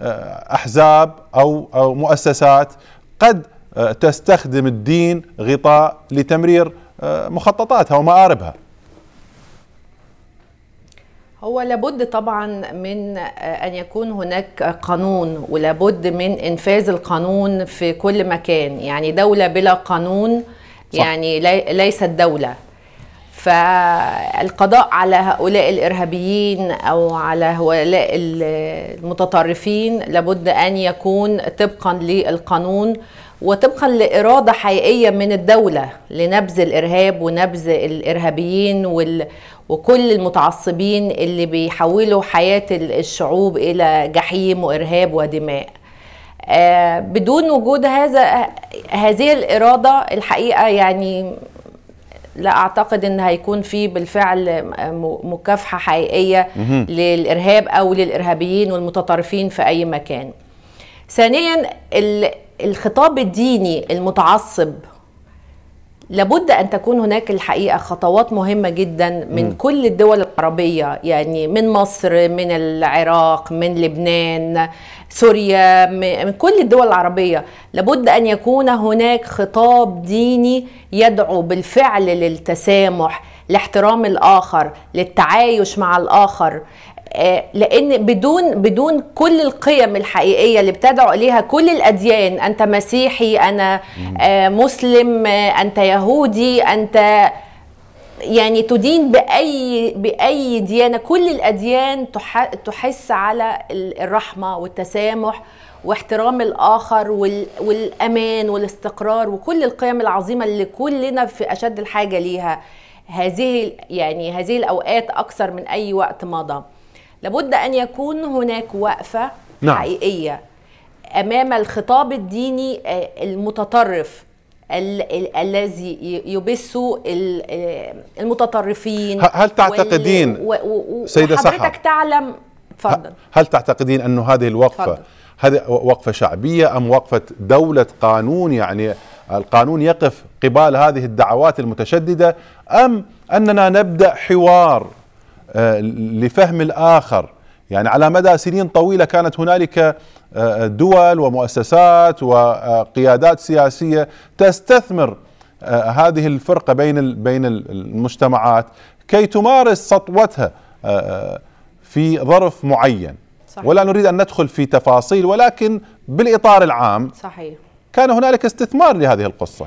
آه، احزاب او او مؤسسات قد آه، تستخدم الدين غطاء لتمرير مخططاتها ومآربها هو لابد طبعا من ان يكون هناك قانون ولابد من انفاذ القانون في كل مكان يعني دوله بلا قانون صح. يعني ليست دوله فالقضاء على هؤلاء الارهابيين او على هؤلاء المتطرفين لابد ان يكون طبقا للقانون وطبقا لاراده حقيقيه من الدوله لنبذ الارهاب ونبذ الارهابيين وال وكل المتعصبين اللي بيحولوا حياه الشعوب الى جحيم وارهاب ودماء. آه، بدون وجود هذا هذه الاراده الحقيقه يعني لا اعتقد ان هيكون في بالفعل مكافحه حقيقيه للارهاب او للارهابيين والمتطرفين في اي مكان ثانيا الخطاب الديني المتعصب لابد ان تكون هناك الحقيقه خطوات مهمه جدا من م. كل الدول العربيه يعني من مصر من العراق من لبنان سوريا من كل الدول العربيه لابد ان يكون هناك خطاب ديني يدعو بالفعل للتسامح لاحترام الاخر للتعايش مع الاخر آه، لان بدون بدون كل القيم الحقيقيه اللي بتدعو اليها كل الاديان انت مسيحي انا آه، مسلم آه، انت يهودي انت يعني تدين باي باي ديانه كل الاديان تحس على الرحمه والتسامح واحترام الاخر والامان والاستقرار وكل القيم العظيمه اللي كلنا في اشد الحاجه ليها هذه يعني هذه الاوقات اكثر من اي وقت مضى لابد ان يكون هناك وقفه نعم. حقيقيه امام الخطاب الديني آه، المتطرف الذي يبث آه، المتطرفين هل تعتقدين سيده سحر حضرتك تعلم فضل. هل تعتقدين أن هذه الوقفه هذه وقفه شعبيه ام وقفه دوله قانون يعني القانون يقف قبال هذه الدعوات المتشدده ام اننا نبدا حوار آه، لفهم الآخر يعني على مدى سنين طويلة كانت هنالك آه، دول ومؤسسات وقيادات سياسية تستثمر آه، هذه الفرقة بين بين المجتمعات كي تمارس سطوتها في ظرف معين صحيح. ولا نريد أن ندخل في تفاصيل ولكن بالإطار العام صحيح كان هنالك استثمار لهذه القصة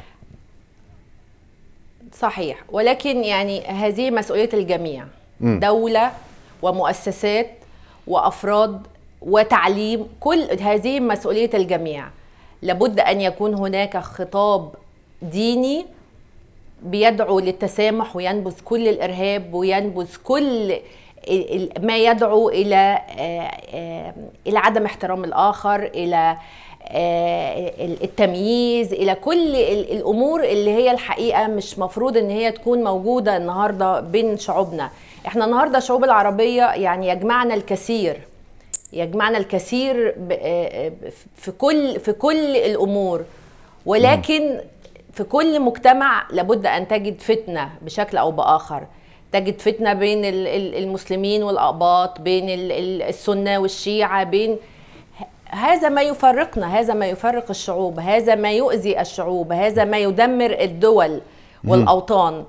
صحيح ولكن يعني هذه مسؤولية الجميع دوله ومؤسسات وافراد وتعليم كل هذه مسؤوليه الجميع لابد ان يكون هناك خطاب ديني بيدعو للتسامح وينبذ كل الارهاب وينبذ كل ما يدعو الى آه، آه، الى عدم احترام الاخر الى آه، التمييز الى كل الامور اللي هي الحقيقه مش مفروض ان هي تكون موجوده النهارده بين شعوبنا احنا النهارده الشعوب العربيه يعني يجمعنا الكثير يجمعنا الكثير آه، آه، في كل في كل الامور ولكن في كل مجتمع لابد ان تجد فتنه بشكل او باخر تجد فتنه بين المسلمين والأقباط بين السنه والشيعه بين هذا ما يفرقنا هذا ما يفرق الشعوب هذا ما يؤذي الشعوب هذا ما يدمر الدول والأوطان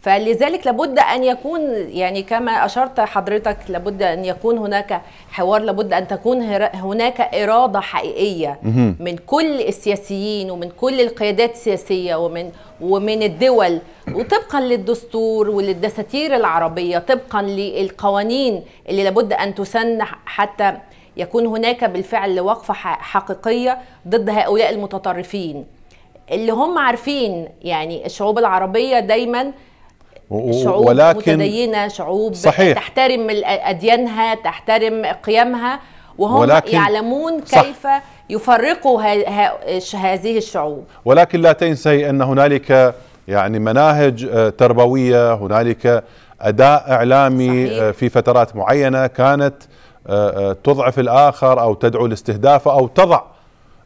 فلذلك لابد ان يكون يعني كما اشرت حضرتك لابد ان يكون هناك حوار لابد ان تكون هناك اراده حقيقيه من كل السياسيين ومن كل القيادات السياسيه ومن ومن الدول وطبقا للدستور وللدساتير العربيه طبقا للقوانين اللي لابد ان تسن حتى يكون هناك بالفعل وقفة حقيقية ضد هؤلاء المتطرفين اللي هم عارفين يعني الشعوب العربية دايما شعوب ولكن متدينة شعوب صحيح تحترم أديانها تحترم قيمها وهم ولكن يعلمون كيف صح يفرقوا هذه الشعوب ولكن لا تنسي أن هنالك يعني مناهج آه، تربوية هنالك أداء إعلامي صحيح. آه، في فترات معينة كانت آه، آه، تضعف الاخر او تدعو لاستهدافه او تضع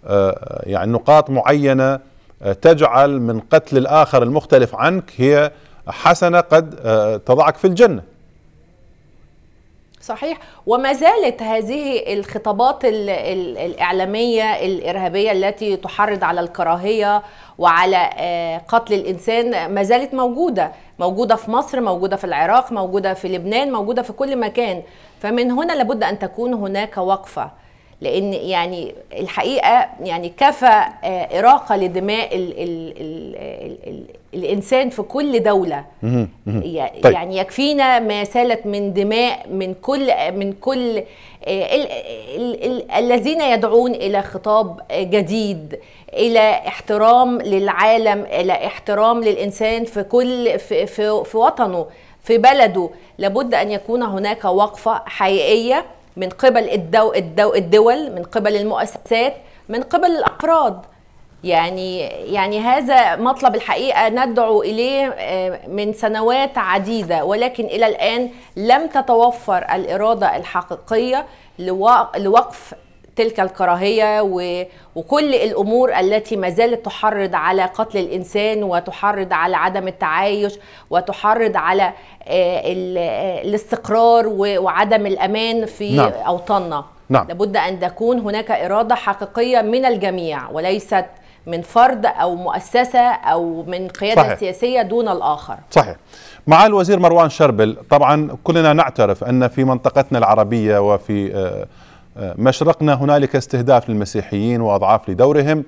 آه، يعني نقاط معينه تجعل من قتل الاخر المختلف عنك هي حسنه قد تضعك في الجنه. صحيح وما زالت هذه الخطابات الإعلامية الإرهابية التي تحرض على الكراهية وعلى قتل الإنسان ما زالت موجودة موجودة في مصر موجودة في العراق موجودة في لبنان موجودة في كل مكان فمن هنا لابد ان تكون هناك وقفه لان يعني الحقيقه يعني كفى آه، اراقه لدماء ال ال ال ال الـ الانسان في كل دوله طيب. يعني طيب. يكفينا ما سالت من دماء من كل من كل آه، ال ال الذين يدعون الى خطاب جديد الى احترام للعالم الى احترام للانسان في كل في, في, في وطنه في بلده لابد ان يكون هناك وقفه حقيقيه من قبل الدو الدو الدول من قبل المؤسسات من قبل الاقراض يعني يعني هذا مطلب الحقيقه ندعو اليه آه، من سنوات عديده ولكن الى الان لم تتوفر الاراده الحقيقيه لوقف تلك الكراهيه وكل الامور التي ما زالت تحرض على قتل الانسان وتحرض على عدم التعايش وتحرض على آه، آه، الاستقرار وعدم الامان في نعم. اوطاننا نعم. لابد ان تكون هناك اراده حقيقيه من الجميع وليست من فرد او مؤسسه او من قياده صحيح. سياسيه دون الاخر صحيح مع الوزير مروان شربل طبعا كلنا نعترف ان في منطقتنا العربيه وفي آه، مشرقنا هنالك استهداف للمسيحيين واضعاف لدورهم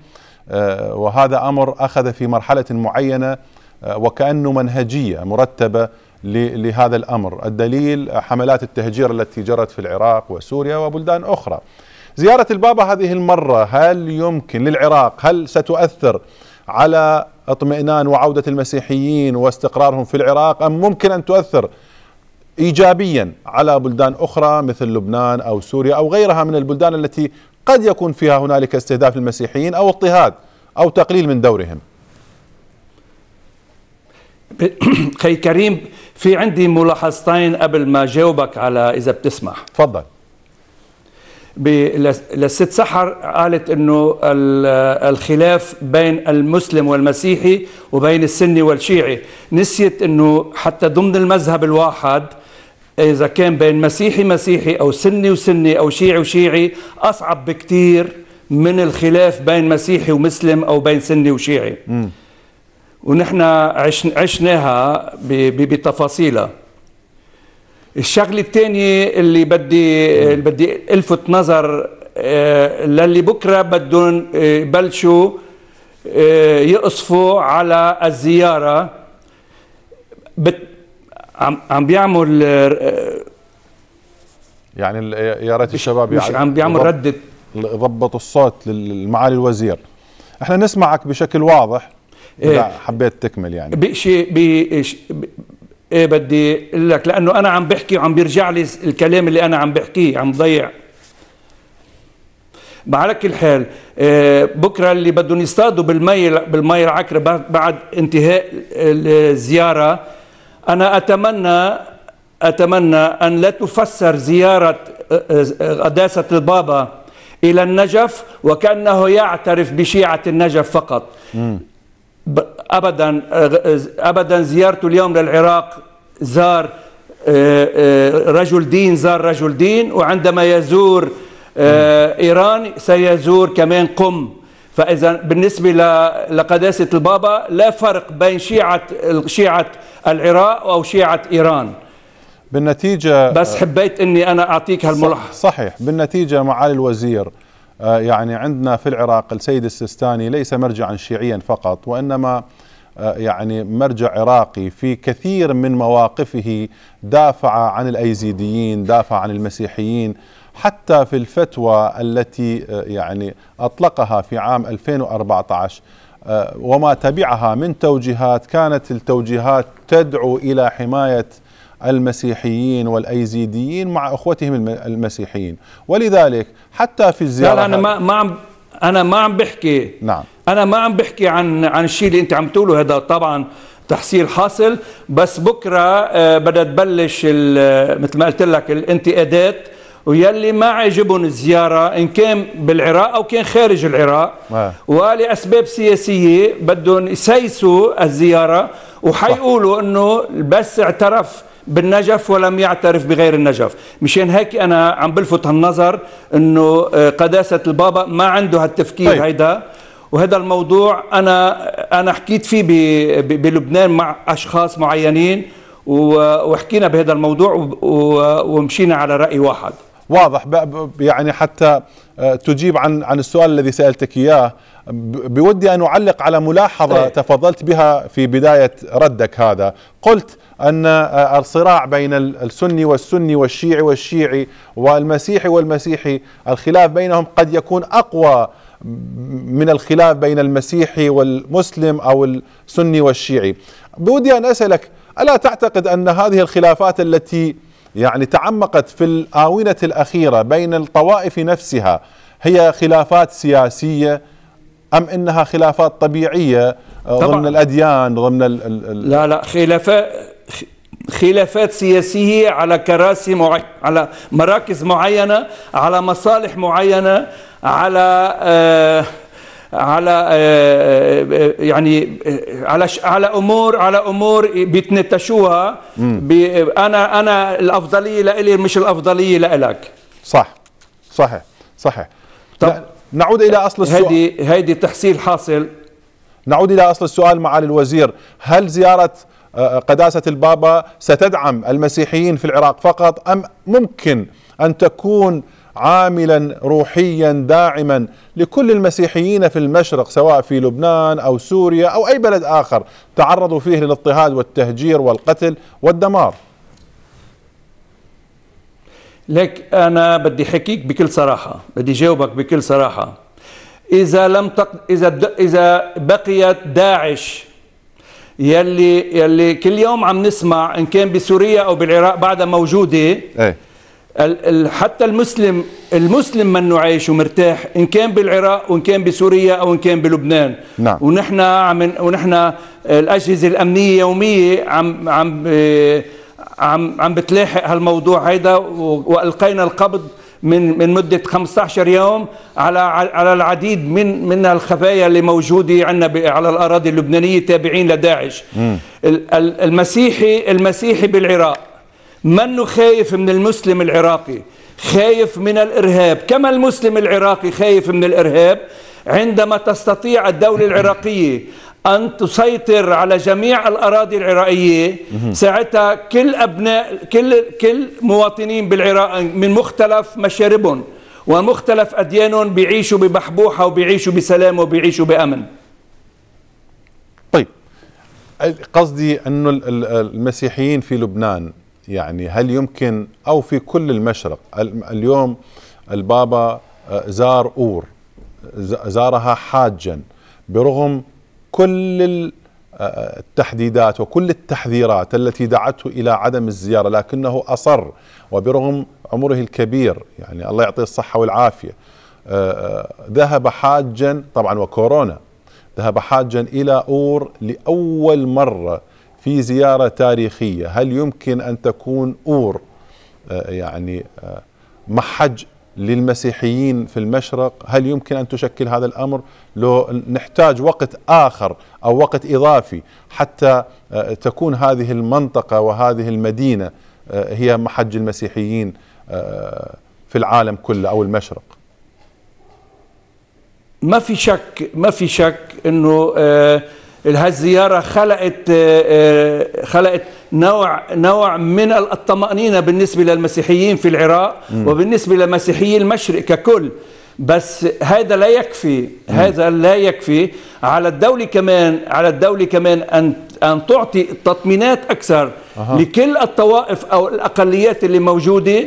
آه، وهذا امر اخذ في مرحله معينه آه، وكانه منهجيه مرتبه لهذا الامر، الدليل حملات التهجير التي جرت في العراق وسوريا وبلدان اخرى. زياره البابا هذه المره هل يمكن للعراق هل ستؤثر على اطمئنان وعوده المسيحيين واستقرارهم في العراق ام ممكن ان تؤثر ايجابيا على بلدان اخرى مثل لبنان او سوريا او غيرها من البلدان التي قد يكون فيها هنالك استهداف للمسيحيين او اضطهاد او تقليل من دورهم. [COUGHS] خي كريم في عندي ملاحظتين قبل ما جاوبك على اذا بتسمح. تفضل. للست سحر قالت انه الخلاف بين المسلم والمسيحي وبين السني والشيعي نسيت انه حتى ضمن المذهب الواحد إذا كان بين مسيحي مسيحي أو سني وسني أو شيعي وشيعي أصعب بكتير من الخلاف بين مسيحي ومسلم أو بين سني وشيعي م. ونحن عشناها بتفاصيلها الشغله الثانيه اللي بدي اللي بدي الفت نظر آه، للي بكره بدهم آه، يبلشوا آه، يقصفوا على الزياره عم عم بيعمل آه، يعني يا ريت الشباب مش يعني عم بيعمل رده ضبط الصوت لمعالي الوزير احنا نسمعك بشكل واضح إيه حبيت تكمل يعني بشيء بش ايه بدي اقول لك لانه انا عم بحكي وعم بيرجع لي الكلام اللي انا عم بحكيه عم ضيع على كل حال إيه، بكره اللي بدهم يصطادوا بالمي بالمي العكر بعد انتهاء الزياره أنا أتمنى أتمنى أن لا تفسر زيارة قداسة البابا إلى النجف وكأنه يعترف بشيعة النجف فقط أبدا أبدا زيارته اليوم للعراق زار آه، آه، رجل دين زار رجل دين وعندما يزور آه، إيران سيزور كمان قم فإذا بالنسبة لقداسة البابا لا فرق بين شيعة شيعة العراق أو شيعة إيران بالنتيجة بس حبيت أني أنا أعطيك هالملاحظه صحيح بالنتيجة معالي الوزير آه، يعني عندنا في العراق السيد السيستاني ليس مرجعا شيعيا فقط وإنما آه، يعني مرجع عراقي في كثير من مواقفه دافع عن الايزيديين دافع عن المسيحيين حتى في الفتوى التي آه، يعني اطلقها في عام 2014 آه، وما تبعها من توجيهات كانت التوجيهات تدعو الى حمايه المسيحيين والايزيديين مع اخوتهم المسيحيين ولذلك حتى في الزياره لا, لا انا ما ما عم انا ما عم بحكي نعم انا ما عم بحكي عن عن الشيء اللي انت عم تقوله هذا طبعا تحصيل حاصل بس بكره آه، بدها تبلش مثل ما قلت لك الانتقادات ويلي ما عجبهم الزيارة إن كان بالعراق أو كان خارج العراق آه. ولأسباب سياسية بدهم يسيسوا الزيارة وحيقولوا أنه بس اعترف بالنجف ولم يعترف بغير النجف مشان هيك أنا عم بلفت هالنظر أنه آه، قداسة البابا ما عنده هالتفكير طيب. هيدا وهذا الموضوع أنا أنا حكيت فيه بلبنان مع أشخاص معينين وحكينا بهذا الموضوع ومشينا على رأي واحد واضح يعني حتى آه، تجيب عن عن السؤال الذي سالتك اياه بودي ان اعلق على ملاحظه أيه. تفضلت بها في بدايه ردك هذا، قلت ان آه، الصراع بين السني والسني والشيعي والشيعي والمسيحي والمسيحي، الخلاف بينهم قد يكون اقوى من الخلاف بين المسيحي والمسلم او السني والشيعي. بودي ان اسالك الا تعتقد ان هذه الخلافات التي يعني تعمقت في الآونة الأخيرة بين الطوائف نفسها هي خلافات سياسية أم إنها خلافات طبيعية آه، طبعا. ضمن الأديان ضمن ال الـ لا لا خلافات خلافات سياسية على كراسي معي... على مراكز معينة على مصالح معينة على آه على آه، آه، آه، يعني على على امور على امور بيتنتشوها انا انا الافضليه لإلي مش الافضليه لإلك صح صحيح صحيح طب نعود الى اصل السؤال هيدي هيدي تحصيل حاصل نعود الى اصل السؤال معالي الوزير هل زياره قداسه البابا ستدعم المسيحيين في العراق فقط ام ممكن ان تكون عاملا روحيا داعما لكل المسيحيين في المشرق سواء في لبنان او سوريا او اي بلد اخر تعرضوا فيه للاضطهاد والتهجير والقتل والدمار. لك انا بدي احكيك بكل صراحه، بدي جاوبك بكل صراحه. اذا لم تق... اذا د... اذا بقيت داعش يلي يلي كل يوم عم نسمع ان كان بسوريا او بالعراق بعدها موجوده ايه حتى المسلم المسلم منه عايش ومرتاح ان كان بالعراق وان كان بسوريا او ان كان بلبنان نعم. ونحن عم ونحن الاجهزه الامنيه يوميه عم عم آه، عم عم بتلاحق هالموضوع هيدا والقينا القبض من من مده 15 يوم على على العديد من من الخفايا اللي موجوده عندنا على الاراضي اللبنانيه تابعين لداعش م. المسيحي المسيحي بالعراق منه خايف من المسلم العراقي خايف من الإرهاب كما المسلم العراقي خايف من الإرهاب عندما تستطيع الدولة العراقية أن تسيطر على جميع الأراضي العراقية ساعتها كل أبناء كل كل مواطنين بالعراق من مختلف مشاربهم ومختلف أديانهم بيعيشوا ببحبوحة وبيعيشوا بسلام وبيعيشوا بأمن طيب قصدي أنه المسيحيين في لبنان يعني هل يمكن أو في كل المشرق اليوم البابا آه، زار أور زارها حاجا برغم كل آه، آه، التحديدات وكل التحذيرات التي دعته الى عدم الزياره لكنه اصر وبرغم عمره الكبير يعني الله يعطيه الصحه والعافيه ذهب حاجا طبعا وكورونا ذهب حاجا الى اور لاول مره في زيارة تاريخية هل يمكن أن تكون أور آه، يعني آه، محج للمسيحيين في المشرق هل يمكن أن تشكل هذا الأمر لو نحتاج وقت آخر أو وقت إضافي حتى آه، تكون هذه المنطقة وهذه المدينة هي محج المسيحيين في العالم كله أو المشرق ما في شك ما في شك أنه هالزيارة خلقت آه، آه، خلقت نوع نوع من الطمأنينة بالنسبة للمسيحيين في العراق وبالنسبة لمسيحيي المشرق ككل بس هذا لا يكفي هذا لا يكفي على الدولة كمان على الدولة كمان أن أن تعطي تطمينات أكثر لكل الطوائف أو الأقليات اللي موجودة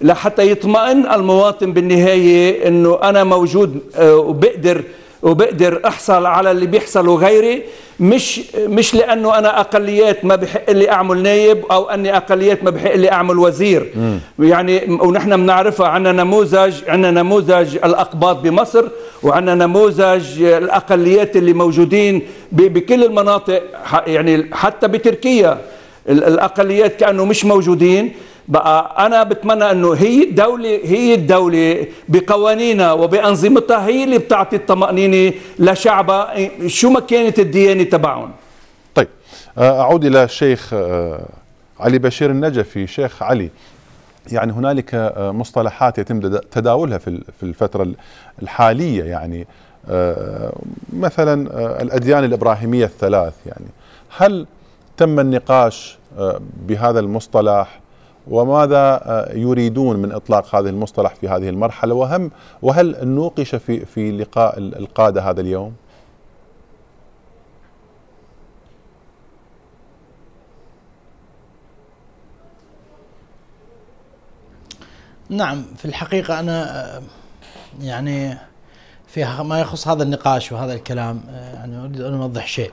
لحتى يطمئن المواطن بالنهاية أنه أنا موجود آه، وبقدر أه وبقدر احصل على اللي بيحصلوا غيري مش مش لانه انا اقليات ما بحق لي اعمل نايب او اني اقليات ما بحق لي اعمل وزير م. يعني ونحن بنعرفها عندنا نموذج عندنا نموذج الاقباط بمصر وعندنا نموذج الاقليات اللي موجودين بكل المناطق يعني حتى بتركيا الاقليات كانه مش موجودين بقى انا بتمنى انه هي الدوله هي الدوله بقوانينها وبانظمتها هي اللي بتعطي الطمانينه لشعبها شو ما كانت الديانه تبعهم طيب آه، اعود الى الشيخ آه، علي بشير النجفي شيخ علي يعني هنالك آه، مصطلحات يتم تداولها في الفتره الحاليه يعني مثلا الاديان الابراهيميه الثلاث يعني هل تم النقاش بهذا المصطلح وماذا آه، يريدون من اطلاق هذا المصطلح في هذه المرحله وهم وهل نوقش في في لقاء القاده هذا اليوم؟ نعم في الحقيقه انا آه، يعني في ما يخص هذا النقاش وهذا الكلام آه، يعني اريد ان اوضح شيء.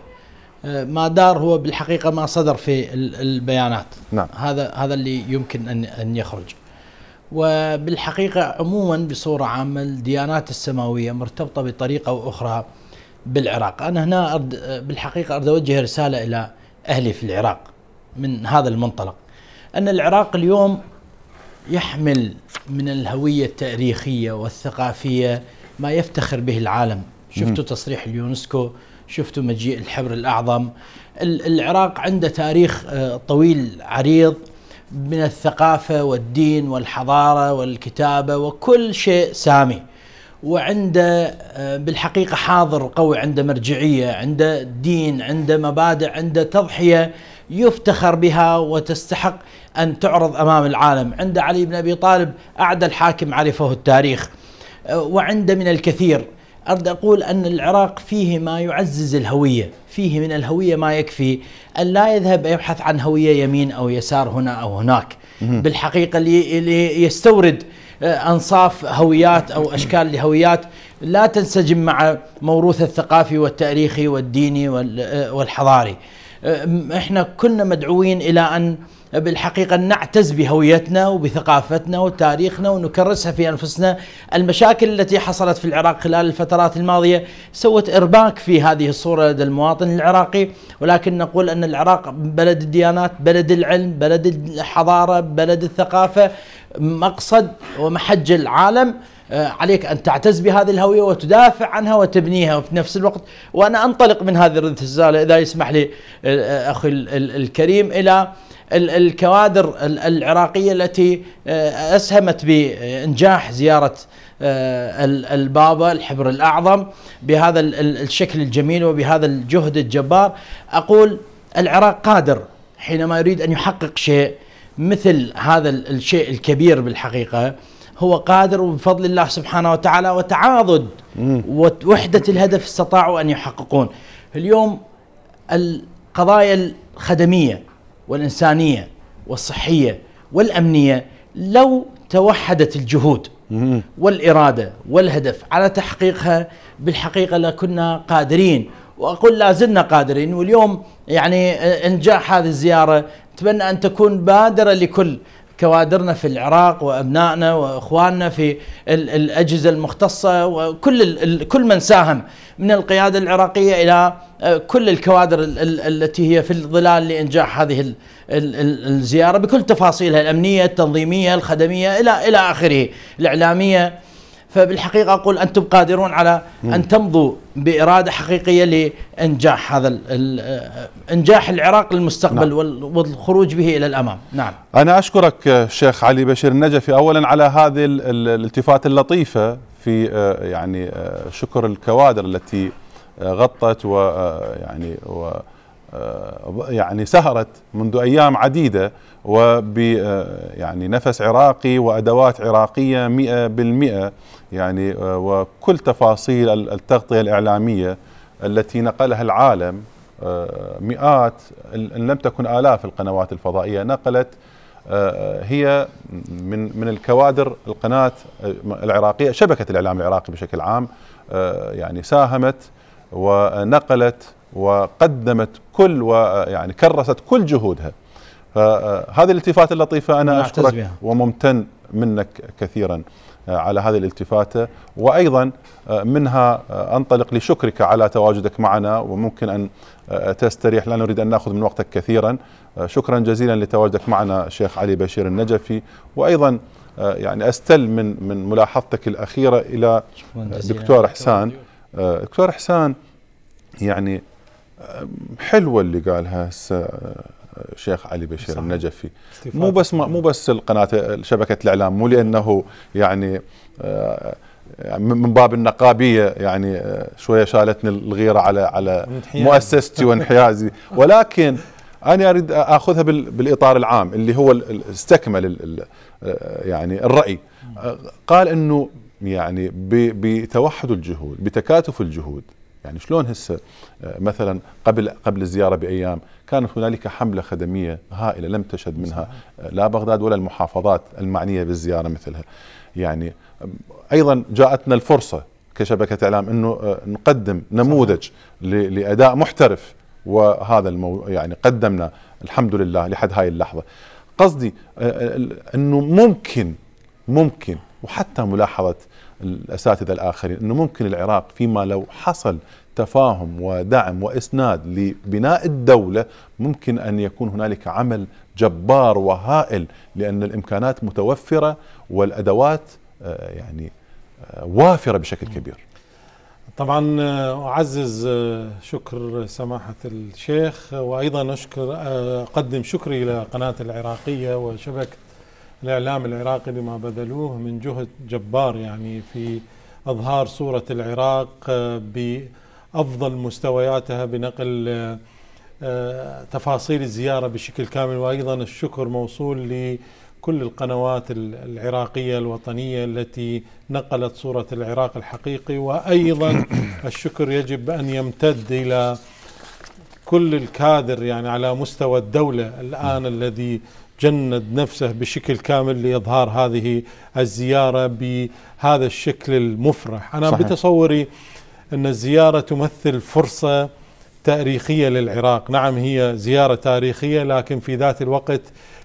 آه، ما دار هو بالحقيقه ما صدر في البيانات نعم. هذا هذا اللي يمكن ان ان يخرج وبالحقيقه عموما بصوره عامه الديانات السماويه مرتبطه بطريقه او اخرى بالعراق انا هنا أرد آه، بالحقيقه اريد اوجه رساله الى اهلي في العراق من هذا المنطلق ان العراق اليوم يحمل من الهويه التاريخيه والثقافيه ما يفتخر به العالم شفتوا تصريح اليونسكو شفتوا مجيء الحبر الأعظم العراق عنده تاريخ آه، طويل عريض من الثقافة والدين والحضارة والكتابة وكل شيء سامي وعنده آه، بالحقيقة حاضر قوي عنده مرجعية عنده دين عنده مبادئ عنده تضحية يفتخر بها وتستحق أن تعرض أمام العالم عنده علي بن أبي طالب أعدل حاكم عرفه التاريخ آه، وعنده من الكثير أرد أقول أن العراق فيه ما يعزز الهوية فيه من الهوية ما يكفي أن لا يذهب يبحث عن هوية يمين أو يسار هنا أو هناك بالحقيقة اللي يستورد آه، أنصاف هويات أو أشكال لهويات لا تنسجم مع موروث الثقافي والتاريخي والديني آه، والحضاري احنا كلنا مدعوين الى ان بالحقيقه نعتز بهويتنا وبثقافتنا وتاريخنا ونكرسها في انفسنا، المشاكل التي حصلت في العراق خلال الفترات الماضيه سوت ارباك في هذه الصوره لدى المواطن العراقي، ولكن نقول ان العراق بلد الديانات، بلد العلم، بلد الحضاره، بلد الثقافه، مقصد ومحج العالم آه، عليك أن تعتز بهذه الهوية وتدافع عنها وتبنيها في نفس الوقت وأنا أنطلق من هذه الرسالة إذا يسمح لي آه، أخي الكريم إلى الكوادر العراقية التي آه، أسهمت بإنجاح زيارة البابا الحبر الأعظم بهذا الشكل الجميل وبهذا الجهد الجبار أقول العراق قادر حينما يريد أن يحقق شيء مثل هذا الشيء الكبير بالحقيقة هو قادر وبفضل الله سبحانه وتعالى وتعاضد ووحدة الهدف استطاعوا أن يحققون اليوم القضايا الخدمية والإنسانية والصحية والأمنية لو توحدت الجهود والإرادة والهدف على تحقيقها بالحقيقة لكنا قادرين وأقول لا زلنا قادرين واليوم يعني إنجاح هذه الزيارة أتمنى أن تكون بادرة لكل كوادرنا في العراق وابنائنا واخواننا في الاجهزه المختصه وكل كل من ساهم من القياده العراقيه الى آه، كل الكوادر التي هي في الظلال لانجاح هذه الزياره بكل تفاصيلها الامنيه التنظيميه الخدميه الى الى اخره الاعلاميه فبالحقيقة أقول أنتم قادرون على أن تمضوا بإرادة حقيقية لإنجاح هذا آه، إنجاح العراق للمستقبل نعم. والخروج به إلى الأمام نعم أنا أشكرك شيخ علي بشير النجفي أولا على هذه الالتفات اللطيفة في آه، يعني آه، شكر الكوادر التي غطت ويعني و يعني، آه، يعني سهرت منذ ايام عديده وب آه، يعني نفس عراقي وادوات عراقيه 100% يعني آه، وكل تفاصيل التغطيه الاعلاميه التي نقلها العالم مئات ان لم تكن الاف القنوات الفضائيه نقلت هي من من الكوادر القناه العراقيه شبكه الاعلام العراقي بشكل عام يعني ساهمت ونقلت وقدمت كل ويعني كرست كل جهودها فهذه آه، الالتفاته اللطيفة أنا أشكرك بها. وممتن منك كثيرا آه، على هذه الالتفاتة وأيضا آه، منها أنطلق لشكرك على تواجدك معنا وممكن أن تستريح لا نريد أن نأخذ من وقتك كثيرا شكرا جزيلا لتواجدك معنا شيخ علي بشير النجفي وأيضا يعني أستل من من ملاحظتك الأخيرة إلى دكتور إحسان دكتور إحسان يعني حلوه اللي قالها هسه الشيخ علي بشير صح. النجفي استفادة. مو بس مو بس القناه شبكه الاعلام مو لانه يعني آه، من باب النقابيه يعني آه، شويه شالتني الغيره على على مؤسستي وانحيازي [LAUGHS] ولكن انا اريد اخذها بالاطار العام اللي هو استكمل آه، يعني الراي قال انه يعني بتوحد الجهود بتكاتف الجهود يعني شلون هسه آه، مثلا قبل قبل الزياره بايام كانت هنالك حمله خدميه هائله لم تشهد منها آه، لا بغداد ولا المحافظات المعنيه بالزياره مثلها. يعني ايضا جاءتنا الفرصه كشبكه اعلام انه آه، نقدم نموذج لاداء محترف وهذا المو... يعني قدمنا الحمد لله لحد هاي اللحظه. قصدي انه ممكن ممكن وحتى ملاحظه الاساتذه الاخرين انه ممكن العراق فيما لو حصل تفاهم ودعم واسناد لبناء الدوله ممكن ان يكون هنالك عمل جبار وهائل لان الامكانات متوفره والادوات آه، يعني آه، وافره بشكل كبير. طبعا آه، اعزز شكر سماحه الشيخ وايضا اشكر اقدم شكري الى قناه العراقيه وشبكه الإعلام العراقي لما بذلوه من جهد جبار يعني في إظهار صورة العراق آه، بأفضل مستوياتها بنقل آه، آه، تفاصيل الزيارة بشكل كامل وأيضا الشكر موصول لكل القنوات العراقية الوطنية التي نقلت صورة العراق الحقيقي وأيضا [COUGHS] الشكر يجب أن يمتد إلى كل الكادر يعني على مستوى الدولة الآن نعم. الذي جند نفسه بشكل كامل لإظهار هذه الزيارة بهذا الشكل المفرح أنا صحيح. بتصوري أن الزيارة تمثل فرصة تاريخية للعراق نعم هي زيارة تاريخية لكن في ذات الوقت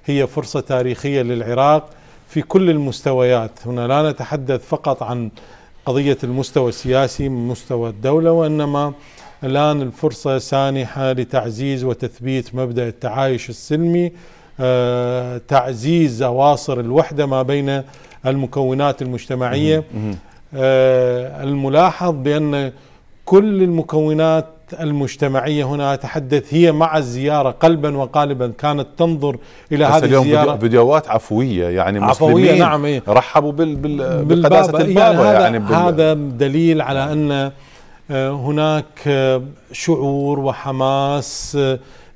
هي فرصة تاريخية للعراق في كل المستويات هنا لا نتحدث فقط عن قضية المستوى السياسي من مستوى الدولة وإنما الآن الفرصة سانحة لتعزيز وتثبيت مبدأ التعايش السلمي آه، تعزيز أواصر الوحدة ما بين المكونات المجتمعية آه، الملاحظ بأن كل المكونات المجتمعية هنا أتحدث هي مع الزيارة قلبا وقالبا كانت تنظر إلى هذه اليوم الزيارة فيديوهات عفوية يعني عفوية مسلمين نعم إيه رحبوا بال بال بالبابا يعني البابا يعني, هذا, يعني بال هذا دليل على أن آه، هناك شعور وحماس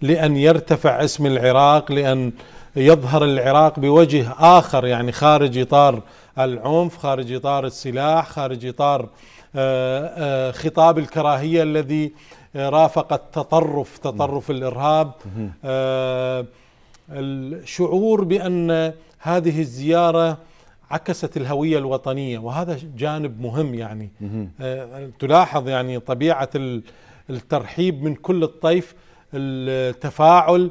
لأن يرتفع اسم العراق لأن يظهر العراق بوجه آخر يعني خارج إطار العنف خارج إطار السلاح خارج إطار آه، آه، خطاب الكراهية الذي رافق التطرف تطرف نعم. الإرهاب آه، الشعور بأن هذه الزيارة عكست الهوية الوطنية وهذا جانب مهم يعني تلاحظ يعني طبيعة الترحيب من كل الطيف التفاعل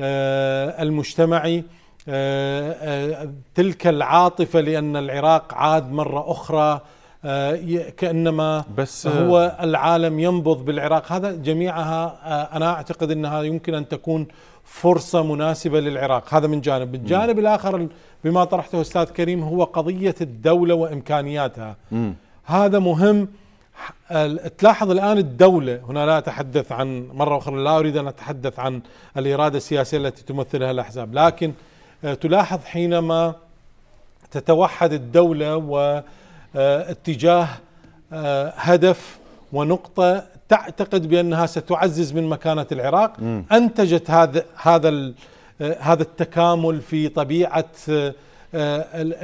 آه، المجتمعي آه، آه، تلك العاطفه لان العراق عاد مره اخرى كانما بس هو العالم ينبض بالعراق هذا جميعها انا اعتقد انها يمكن ان تكون فرصه مناسبه للعراق هذا من جانب الجانب الاخر بما طرحته استاذ كريم هو قضيه الدوله وامكانياتها م. هذا مهم تلاحظ الآن الدولة هنا لا أتحدث عن مرة أخرى لا أريد أن أتحدث عن الإرادة السياسية التي تمثلها الأحزاب لكن آه، تلاحظ حينما تتوحد الدولة واتجاه آه، آه، هدف ونقطة تعتقد بأنها ستعزز من مكانة العراق أنتجت هذا هذا هذا التكامل في طبيعة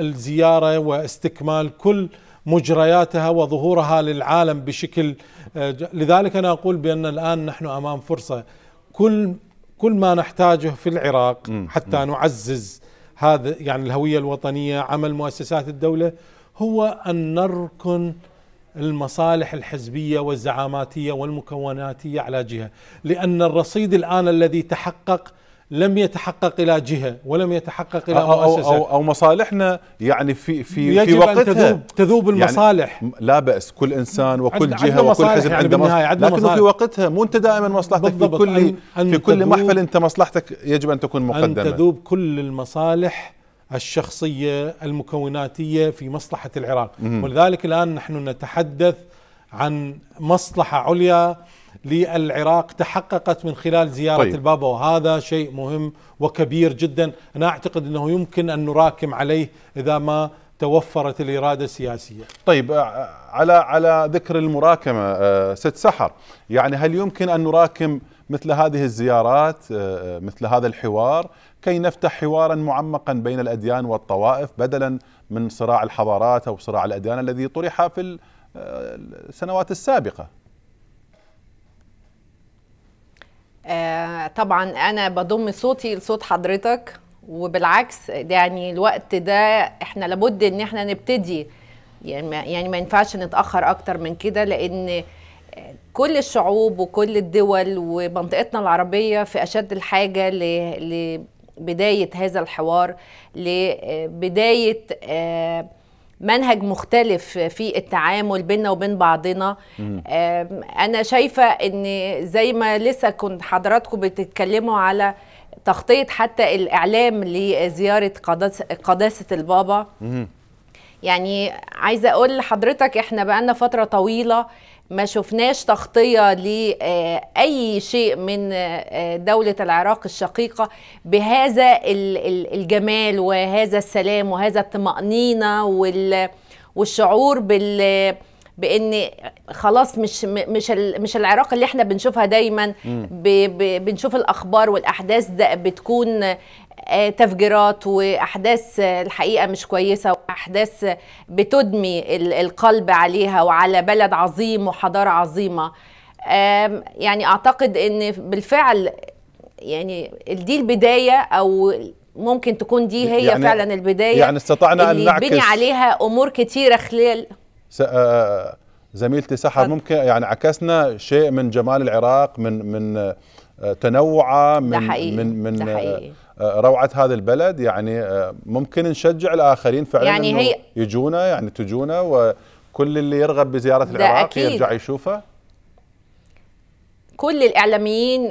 الزيارة واستكمال كل مجرياتها وظهورها للعالم بشكل آه، لذلك انا اقول بان الان نحن امام فرصه كل كل ما نحتاجه في العراق حتى نعزز هذا يعني الهويه الوطنيه عمل مؤسسات الدوله هو ان نركن المصالح الحزبيه والزعاماتيه والمكوناتيه على جهه لان الرصيد الان الذي تحقق لم يتحقق الى جهه ولم يتحقق الى أو مؤسسه أو, او مصالحنا يعني في في يجب في وقتها أن تذوب تذوب يعني المصالح يعني لا باس كل انسان وكل جهه وكل حزب يعني عنده مصالح لكن مصالح في وقتها مو انت دائما مصلحتك في كل أن في كل محفل انت مصلحتك يجب ان تكون مقدمه ان تذوب كل المصالح الشخصيه المكوناتيه في مصلحه العراق ولذلك الان نحن نتحدث عن مصلحه عليا للعراق تحققت من خلال زيارة طيب. البابا وهذا شيء مهم وكبير جدا أنا أعتقد أنه يمكن أن نراكم عليه إذا ما توفرت الإرادة السياسية طيب آه، على على ذكر المراكمة آه، ست سحر يعني هل يمكن أن نراكم مثل هذه الزيارات آه، مثل هذا الحوار كي نفتح حوارا معمقا بين الأديان والطوائف بدلا من صراع الحضارات أو صراع الأديان الذي طرح في السنوات السابقة آه، طبعا انا بضم صوتي لصوت حضرتك وبالعكس يعني الوقت ده احنا لابد ان احنا نبتدي يعني ما, يعني ما ينفعش نتاخر اكتر من كده لان آه، كل الشعوب وكل الدول ومنطقتنا العربيه في اشد الحاجه ل... لبدايه هذا الحوار لبدايه آه، منهج مختلف في التعامل بيننا وبين بعضنا انا شايفه ان زي ما لسه كنت حضراتكم بتتكلموا على تغطيه حتى الاعلام لزياره قداسه البابا يعني عايزه اقول لحضرتك احنا بقالنا فتره طويله ما شفناش تغطية لأي شيء من آه، دولة العراق الشقيقة بهذا الجمال وهذا السلام وهذا الطمأنينة والشعور بال بان خلاص مش مش مش العراق اللي احنا بنشوفها دايما بنشوف الاخبار والاحداث ده بتكون آه، تفجيرات واحداث آه، الحقيقه مش كويسه واحداث بتدمي القلب عليها وعلى بلد عظيم وحضاره عظيمه يعني اعتقد ان بالفعل يعني دي البدايه او ممكن تكون دي هي يعني فعلا البدايه يعني استطعنا اللي ان نعكس بني عليها امور كثيره خلال آه، زميلتي سحر ممكن يعني عكسنا شيء من جمال العراق من من تنوعه من ده حقيقي. من من ده حقيقي. آه، روعه هذا البلد يعني آه، ممكن نشجع الاخرين فعلا يعني هي يجونا يعني تجونا وكل اللي يرغب بزياره العراق أكيد. يرجع يشوفه كل الاعلاميين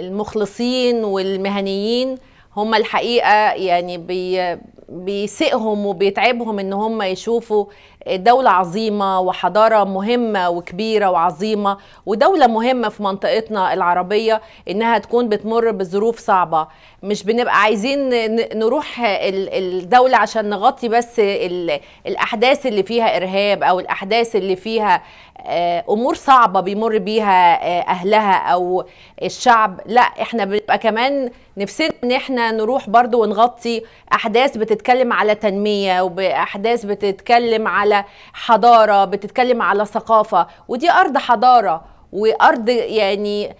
المخلصين والمهنيين هم الحقيقه يعني بي بيسئهم وبيتعبهم ان هم يشوفوا دولة عظيمة وحضارة مهمة وكبيرة وعظيمة ودولة مهمة في منطقتنا العربية إنها تكون بتمر بظروف صعبة مش بنبقى عايزين نروح الدولة عشان نغطي بس الأحداث اللي فيها إرهاب أو الأحداث اللي فيها آه، امور صعبه بيمر بيها آه، اهلها او الشعب لا احنا بنبقى كمان نفسنا ان احنا نروح برضو ونغطي احداث بتتكلم على تنميه وباحداث بتتكلم على حضاره بتتكلم على ثقافه ودي ارض حضاره وارض يعني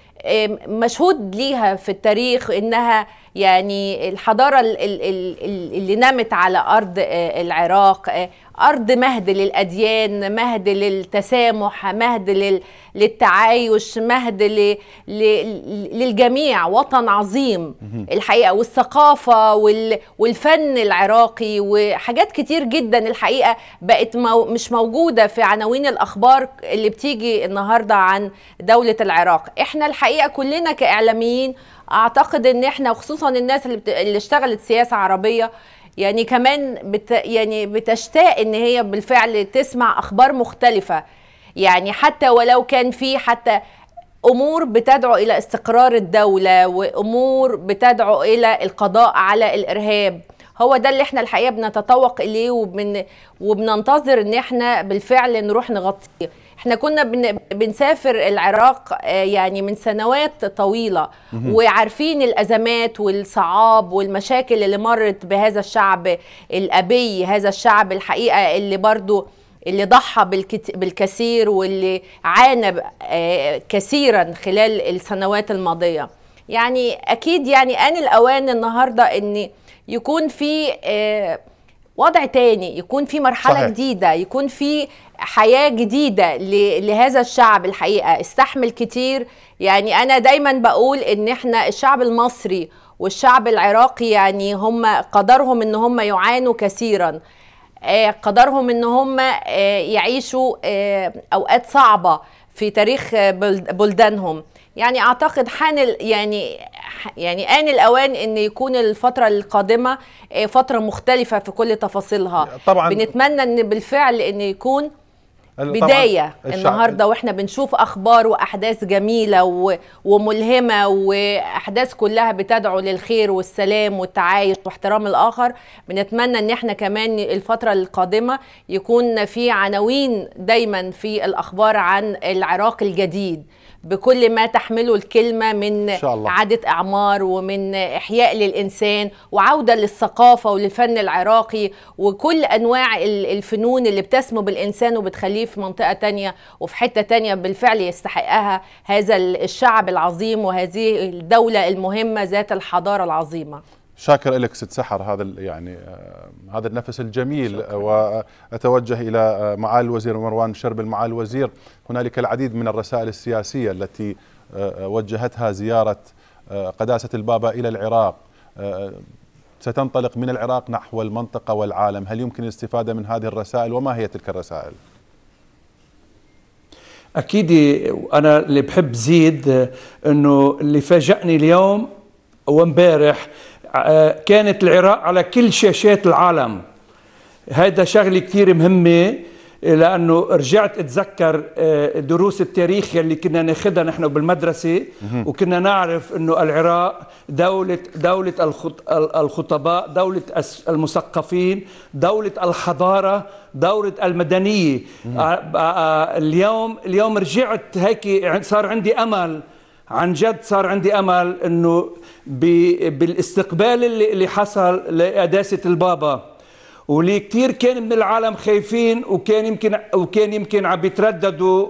مشهود ليها في التاريخ انها يعني الحضارة اللي نمت على أرض آه، العراق آه، أرض مهد للأديان مهد للتسامح مهد للتعايش مهد للجميع وطن عظيم الحقيقة والثقافة والفن العراقي وحاجات كتير جدا الحقيقة بقت مش موجودة في عناوين الأخبار اللي بتيجي النهاردة عن دولة العراق احنا الحقيقة كلنا كإعلاميين اعتقد ان احنا وخصوصا الناس اللي, بت... اللي اشتغلت سياسه عربيه يعني كمان بت... يعني بتشتاق ان هي بالفعل تسمع اخبار مختلفه يعني حتى ولو كان في حتى امور بتدعو الى استقرار الدوله وامور بتدعو الى القضاء على الارهاب هو ده اللي احنا الحقيقه بنتطوق اليه وبن... وبننتظر ان احنا بالفعل نروح نغطيه احنا كنا بن... بنسافر العراق آه، يعني من سنوات طويله وعارفين الازمات والصعاب والمشاكل اللي مرت بهذا الشعب الابي هذا الشعب الحقيقه اللي برضه اللي ضحى بالكثير واللي عانى آه، كثيرا خلال السنوات الماضيه يعني اكيد يعني ان الاوان النهارده ان يكون في آه، وضع تاني يكون في مرحله صحيح. جديده يكون في حياه جديده لهذا الشعب الحقيقه استحمل كتير يعني انا دايما بقول ان احنا الشعب المصري والشعب العراقي يعني هم قدرهم ان هم يعانوا كثيرا آه، قدرهم ان هم آه، يعيشوا آه، اوقات صعبه في تاريخ بلدانهم يعني اعتقد حان يعني يعني ان الاوان ان يكون الفتره القادمه آه، فتره مختلفه في كل تفاصيلها طبعا بنتمنى ان بالفعل ان يكون بداية النهاردة وإحنا بنشوف أخبار وأحداث جميلة وملهمة وأحداث كلها بتدعو للخير والسلام والتعايش واحترام الآخر بنتمنى أن إحنا كمان الفترة القادمة يكون في عناوين دايما في الأخبار عن العراق الجديد بكل ما تحمله الكلمه من شاء الله. عاده اعمار ومن احياء للانسان وعوده للثقافه وللفن العراقي وكل انواع الفنون اللي بتسمو بالانسان وبتخليه في منطقه تانية وفي حته تانية بالفعل يستحقها هذا الشعب العظيم وهذه الدوله المهمه ذات الحضاره العظيمه شاكر لك ست سحر هذا يعني آه، هذا النفس الجميل شكرا. آه، واتوجه الى آه، معالي الوزير مروان شرب معالي الوزير هنالك العديد من الرسائل السياسيه التي وجهتها زياره قداسه البابا الى العراق ستنطلق من العراق نحو المنطقه والعالم هل يمكن الاستفاده من هذه الرسائل وما هي تلك الرسائل اكيد انا اللي بحب زيد انه اللي فاجئني اليوم وامبارح آه، كانت العراق على كل شاشات العالم هيدا شغلة كثير مهمة لأنه رجعت أتذكر آه، دروس التاريخ اللي كنا ناخدها نحن بالمدرسة وكنا نعرف أنه العراق دولة, دولة الخطباء دولة المثقفين دولة الحضارة دولة المدنية آه، اليوم, اليوم رجعت هيك صار عندي أمل عن جد صار عندي امل انه بالاستقبال اللي اللي حصل لقداسه البابا واللي كثير كان من العالم خايفين وكان يمكن وكان يمكن عم بيترددوا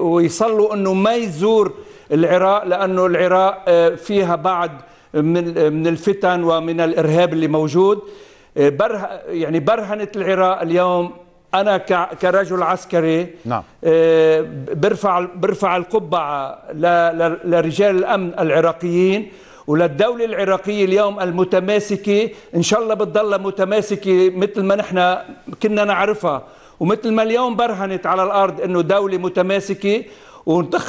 ويصلوا انه ما يزور العراق لانه العراق آه، فيها بعد من من الفتن ومن الارهاب اللي موجود آه، بره يعني برهنت العراق اليوم انا كرجل عسكري نعم. آه، برفع برفع القبعه لرجال الامن العراقيين وللدولة العراقية اليوم المتماسكة إن شاء الله بتضلها متماسكة مثل ما نحن كنا نعرفها ومثل ما اليوم برهنت على الأرض أنه دولة متماسكة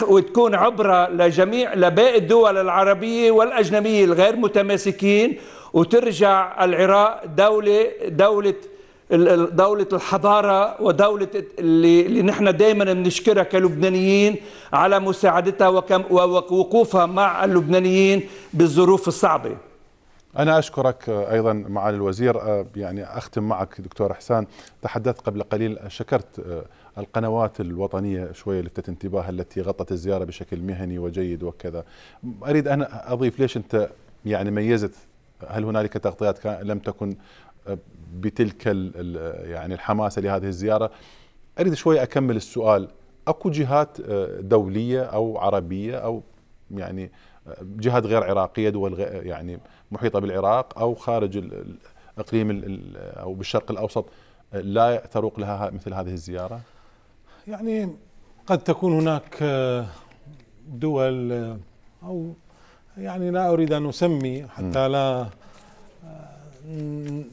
وتكون عبرة لجميع لباقي الدول العربية والأجنبية الغير متماسكين وترجع العراق دولة دولة دولة الحضارة ودولة اللي, اللي نحن دائما بنشكرها كلبنانيين على مساعدتها ووقوفها مع اللبنانيين بالظروف الصعبة أنا أشكرك أيضا معالي الوزير أه، يعني أختم معك دكتور حسان تحدثت قبل قليل شكرت أه، القنوات الوطنية شوية لفتت انتباهها التي غطت الزيارة بشكل مهني وجيد وكذا أريد أن أضيف ليش أنت يعني ميزت هل هنالك تغطيات لم تكن بتلك يعني الحماسه لهذه الزياره اريد شوي اكمل السؤال اكو جهات آه، دوليه او عربيه او يعني آه، جهات غير عراقيه دول يعني محيطه بالعراق او خارج الاقليم او بالشرق الاوسط آه، لا تروق لها مثل هذه الزياره؟ يعني قد تكون هناك دول او يعني لا اريد ان اسمي حتى لا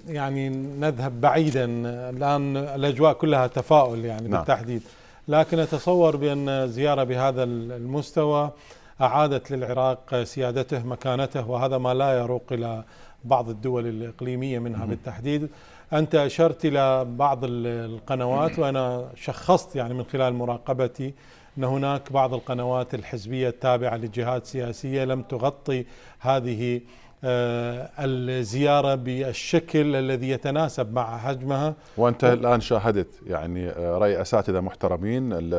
يعني نذهب بعيدا الآن الأجواء كلها تفاؤل يعني نعم. بالتحديد لكن أتصور بأن زيارة بهذا المستوى أعادت للعراق سيادته مكانته وهذا ما لا يروق إلى بعض الدول الإقليمية منها مم. بالتحديد أنت أشرت إلى بعض القنوات وأنا شخصت يعني من خلال مراقبتي أن هناك بعض القنوات الحزبية التابعة لجهات سياسية لم تغطي هذه آه، الزيارة بالشكل الذي يتناسب مع حجمها وأنت الآن شاهدت يعني آه، رأي أساتذة محترمين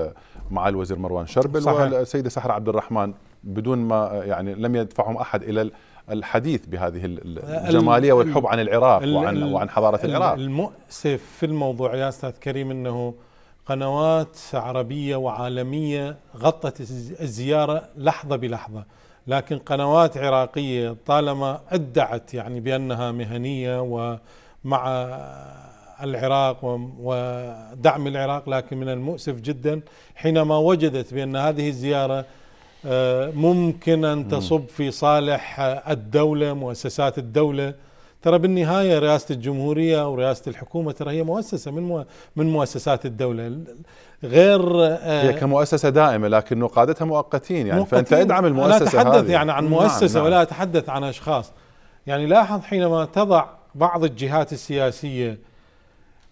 مع الوزير مروان شربل صحيح. والسيدة سحر عبد الرحمن بدون ما آه، يعني لم يدفعهم أحد إلى الحديث بهذه الجمالية والحب عن العراق وعن, وعن حضارة العراق المؤسف في الموضوع يا أستاذ كريم أنه قنوات عربية وعالمية غطت الزيارة لحظة بلحظة لكن قنوات عراقية طالما ادعت يعني بأنها مهنية ومع العراق ودعم العراق لكن من المؤسف جدا حينما وجدت بأن هذه الزيارة آه، ممكن أن تصب في صالح الدولة مؤسسات الدولة ترى بالنهايه رئاسه الجمهوريه ورئاسه الحكومه ترى هي مؤسسه من من مؤسسات الدوله غير هي آه، كمؤسسه دائمه لكن قادتها مؤقتين يعني مؤقتين فانت ادعم المؤسسه انا اتحدث هذه. يعني عن نعم، مؤسسه نعم ولا اتحدث عن اشخاص يعني لاحظ حينما تضع بعض الجهات السياسيه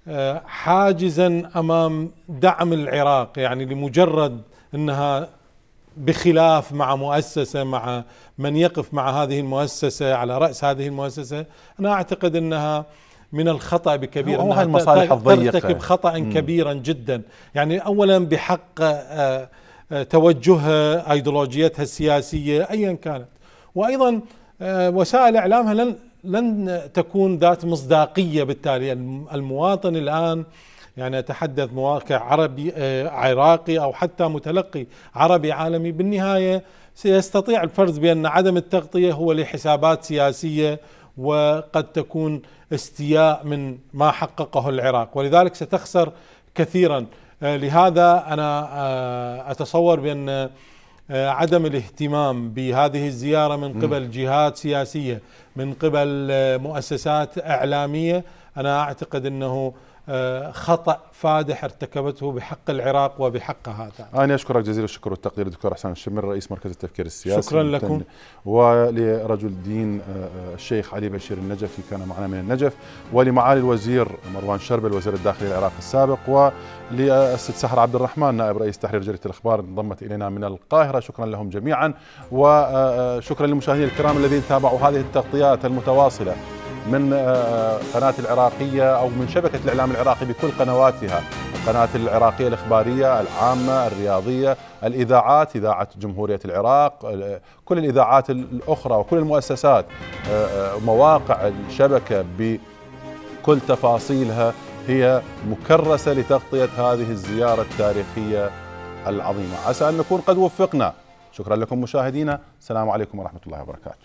آه، حاجزا امام دعم العراق يعني لمجرد انها بخلاف مع مؤسسه مع من يقف مع هذه المؤسسه على راس هذه المؤسسه انا اعتقد انها من الخطا بكبير انها المصالح الضيقه ترتكب خطا كبيرا جدا يعني اولا بحق آه، آه، توجهها ايديولوجيتها السياسيه ايا كانت وايضا آه، وسائل اعلامها لن لن تكون ذات مصداقيه بالتالي المواطن الان يعني اتحدث مواقع عربي عراقي او حتى متلقي عربي عالمي بالنهايه سيستطيع الفرز بان عدم التغطيه هو لحسابات سياسيه وقد تكون استياء من ما حققه العراق ولذلك ستخسر كثيرا آه، لهذا انا آه، اتصور بان آه، عدم الاهتمام بهذه الزياره من قبل جهات سياسيه من قبل مؤسسات اعلاميه انا اعتقد انه آه، خطأ فادح ارتكبته بحق العراق وبحق هذا أنا أشكرك جزيل الشكر والتقدير دكتور أحسان الشمر رئيس مركز التفكير السياسي شكرا لكم ولرجل الدين آه، آه، الشيخ علي بشير النجفي كان معنا من النجف ولمعالي الوزير مروان شربل وزير الداخلية العراقي السابق وللست سحر عبد الرحمن نائب رئيس تحرير جريدة الأخبار انضمت إلينا من القاهرة شكرا لهم جميعا وشكرا للمشاهدين الكرام الذين تابعوا هذه التغطيات المتواصلة من آه، قناة العراقية أو من شبكة الإعلام العراقي بكل قنواتها القناة العراقية الإخبارية العامة الرياضية الإذاعات إذاعة جمهورية العراق كل الإذاعات الأخرى وكل المؤسسات آه، آه، مواقع الشبكة بكل تفاصيلها هي مكرسة لتغطية هذه الزيارة التاريخية العظيمة عسى أن نكون قد وفقنا شكرا لكم مشاهدينا السلام عليكم ورحمة الله وبركاته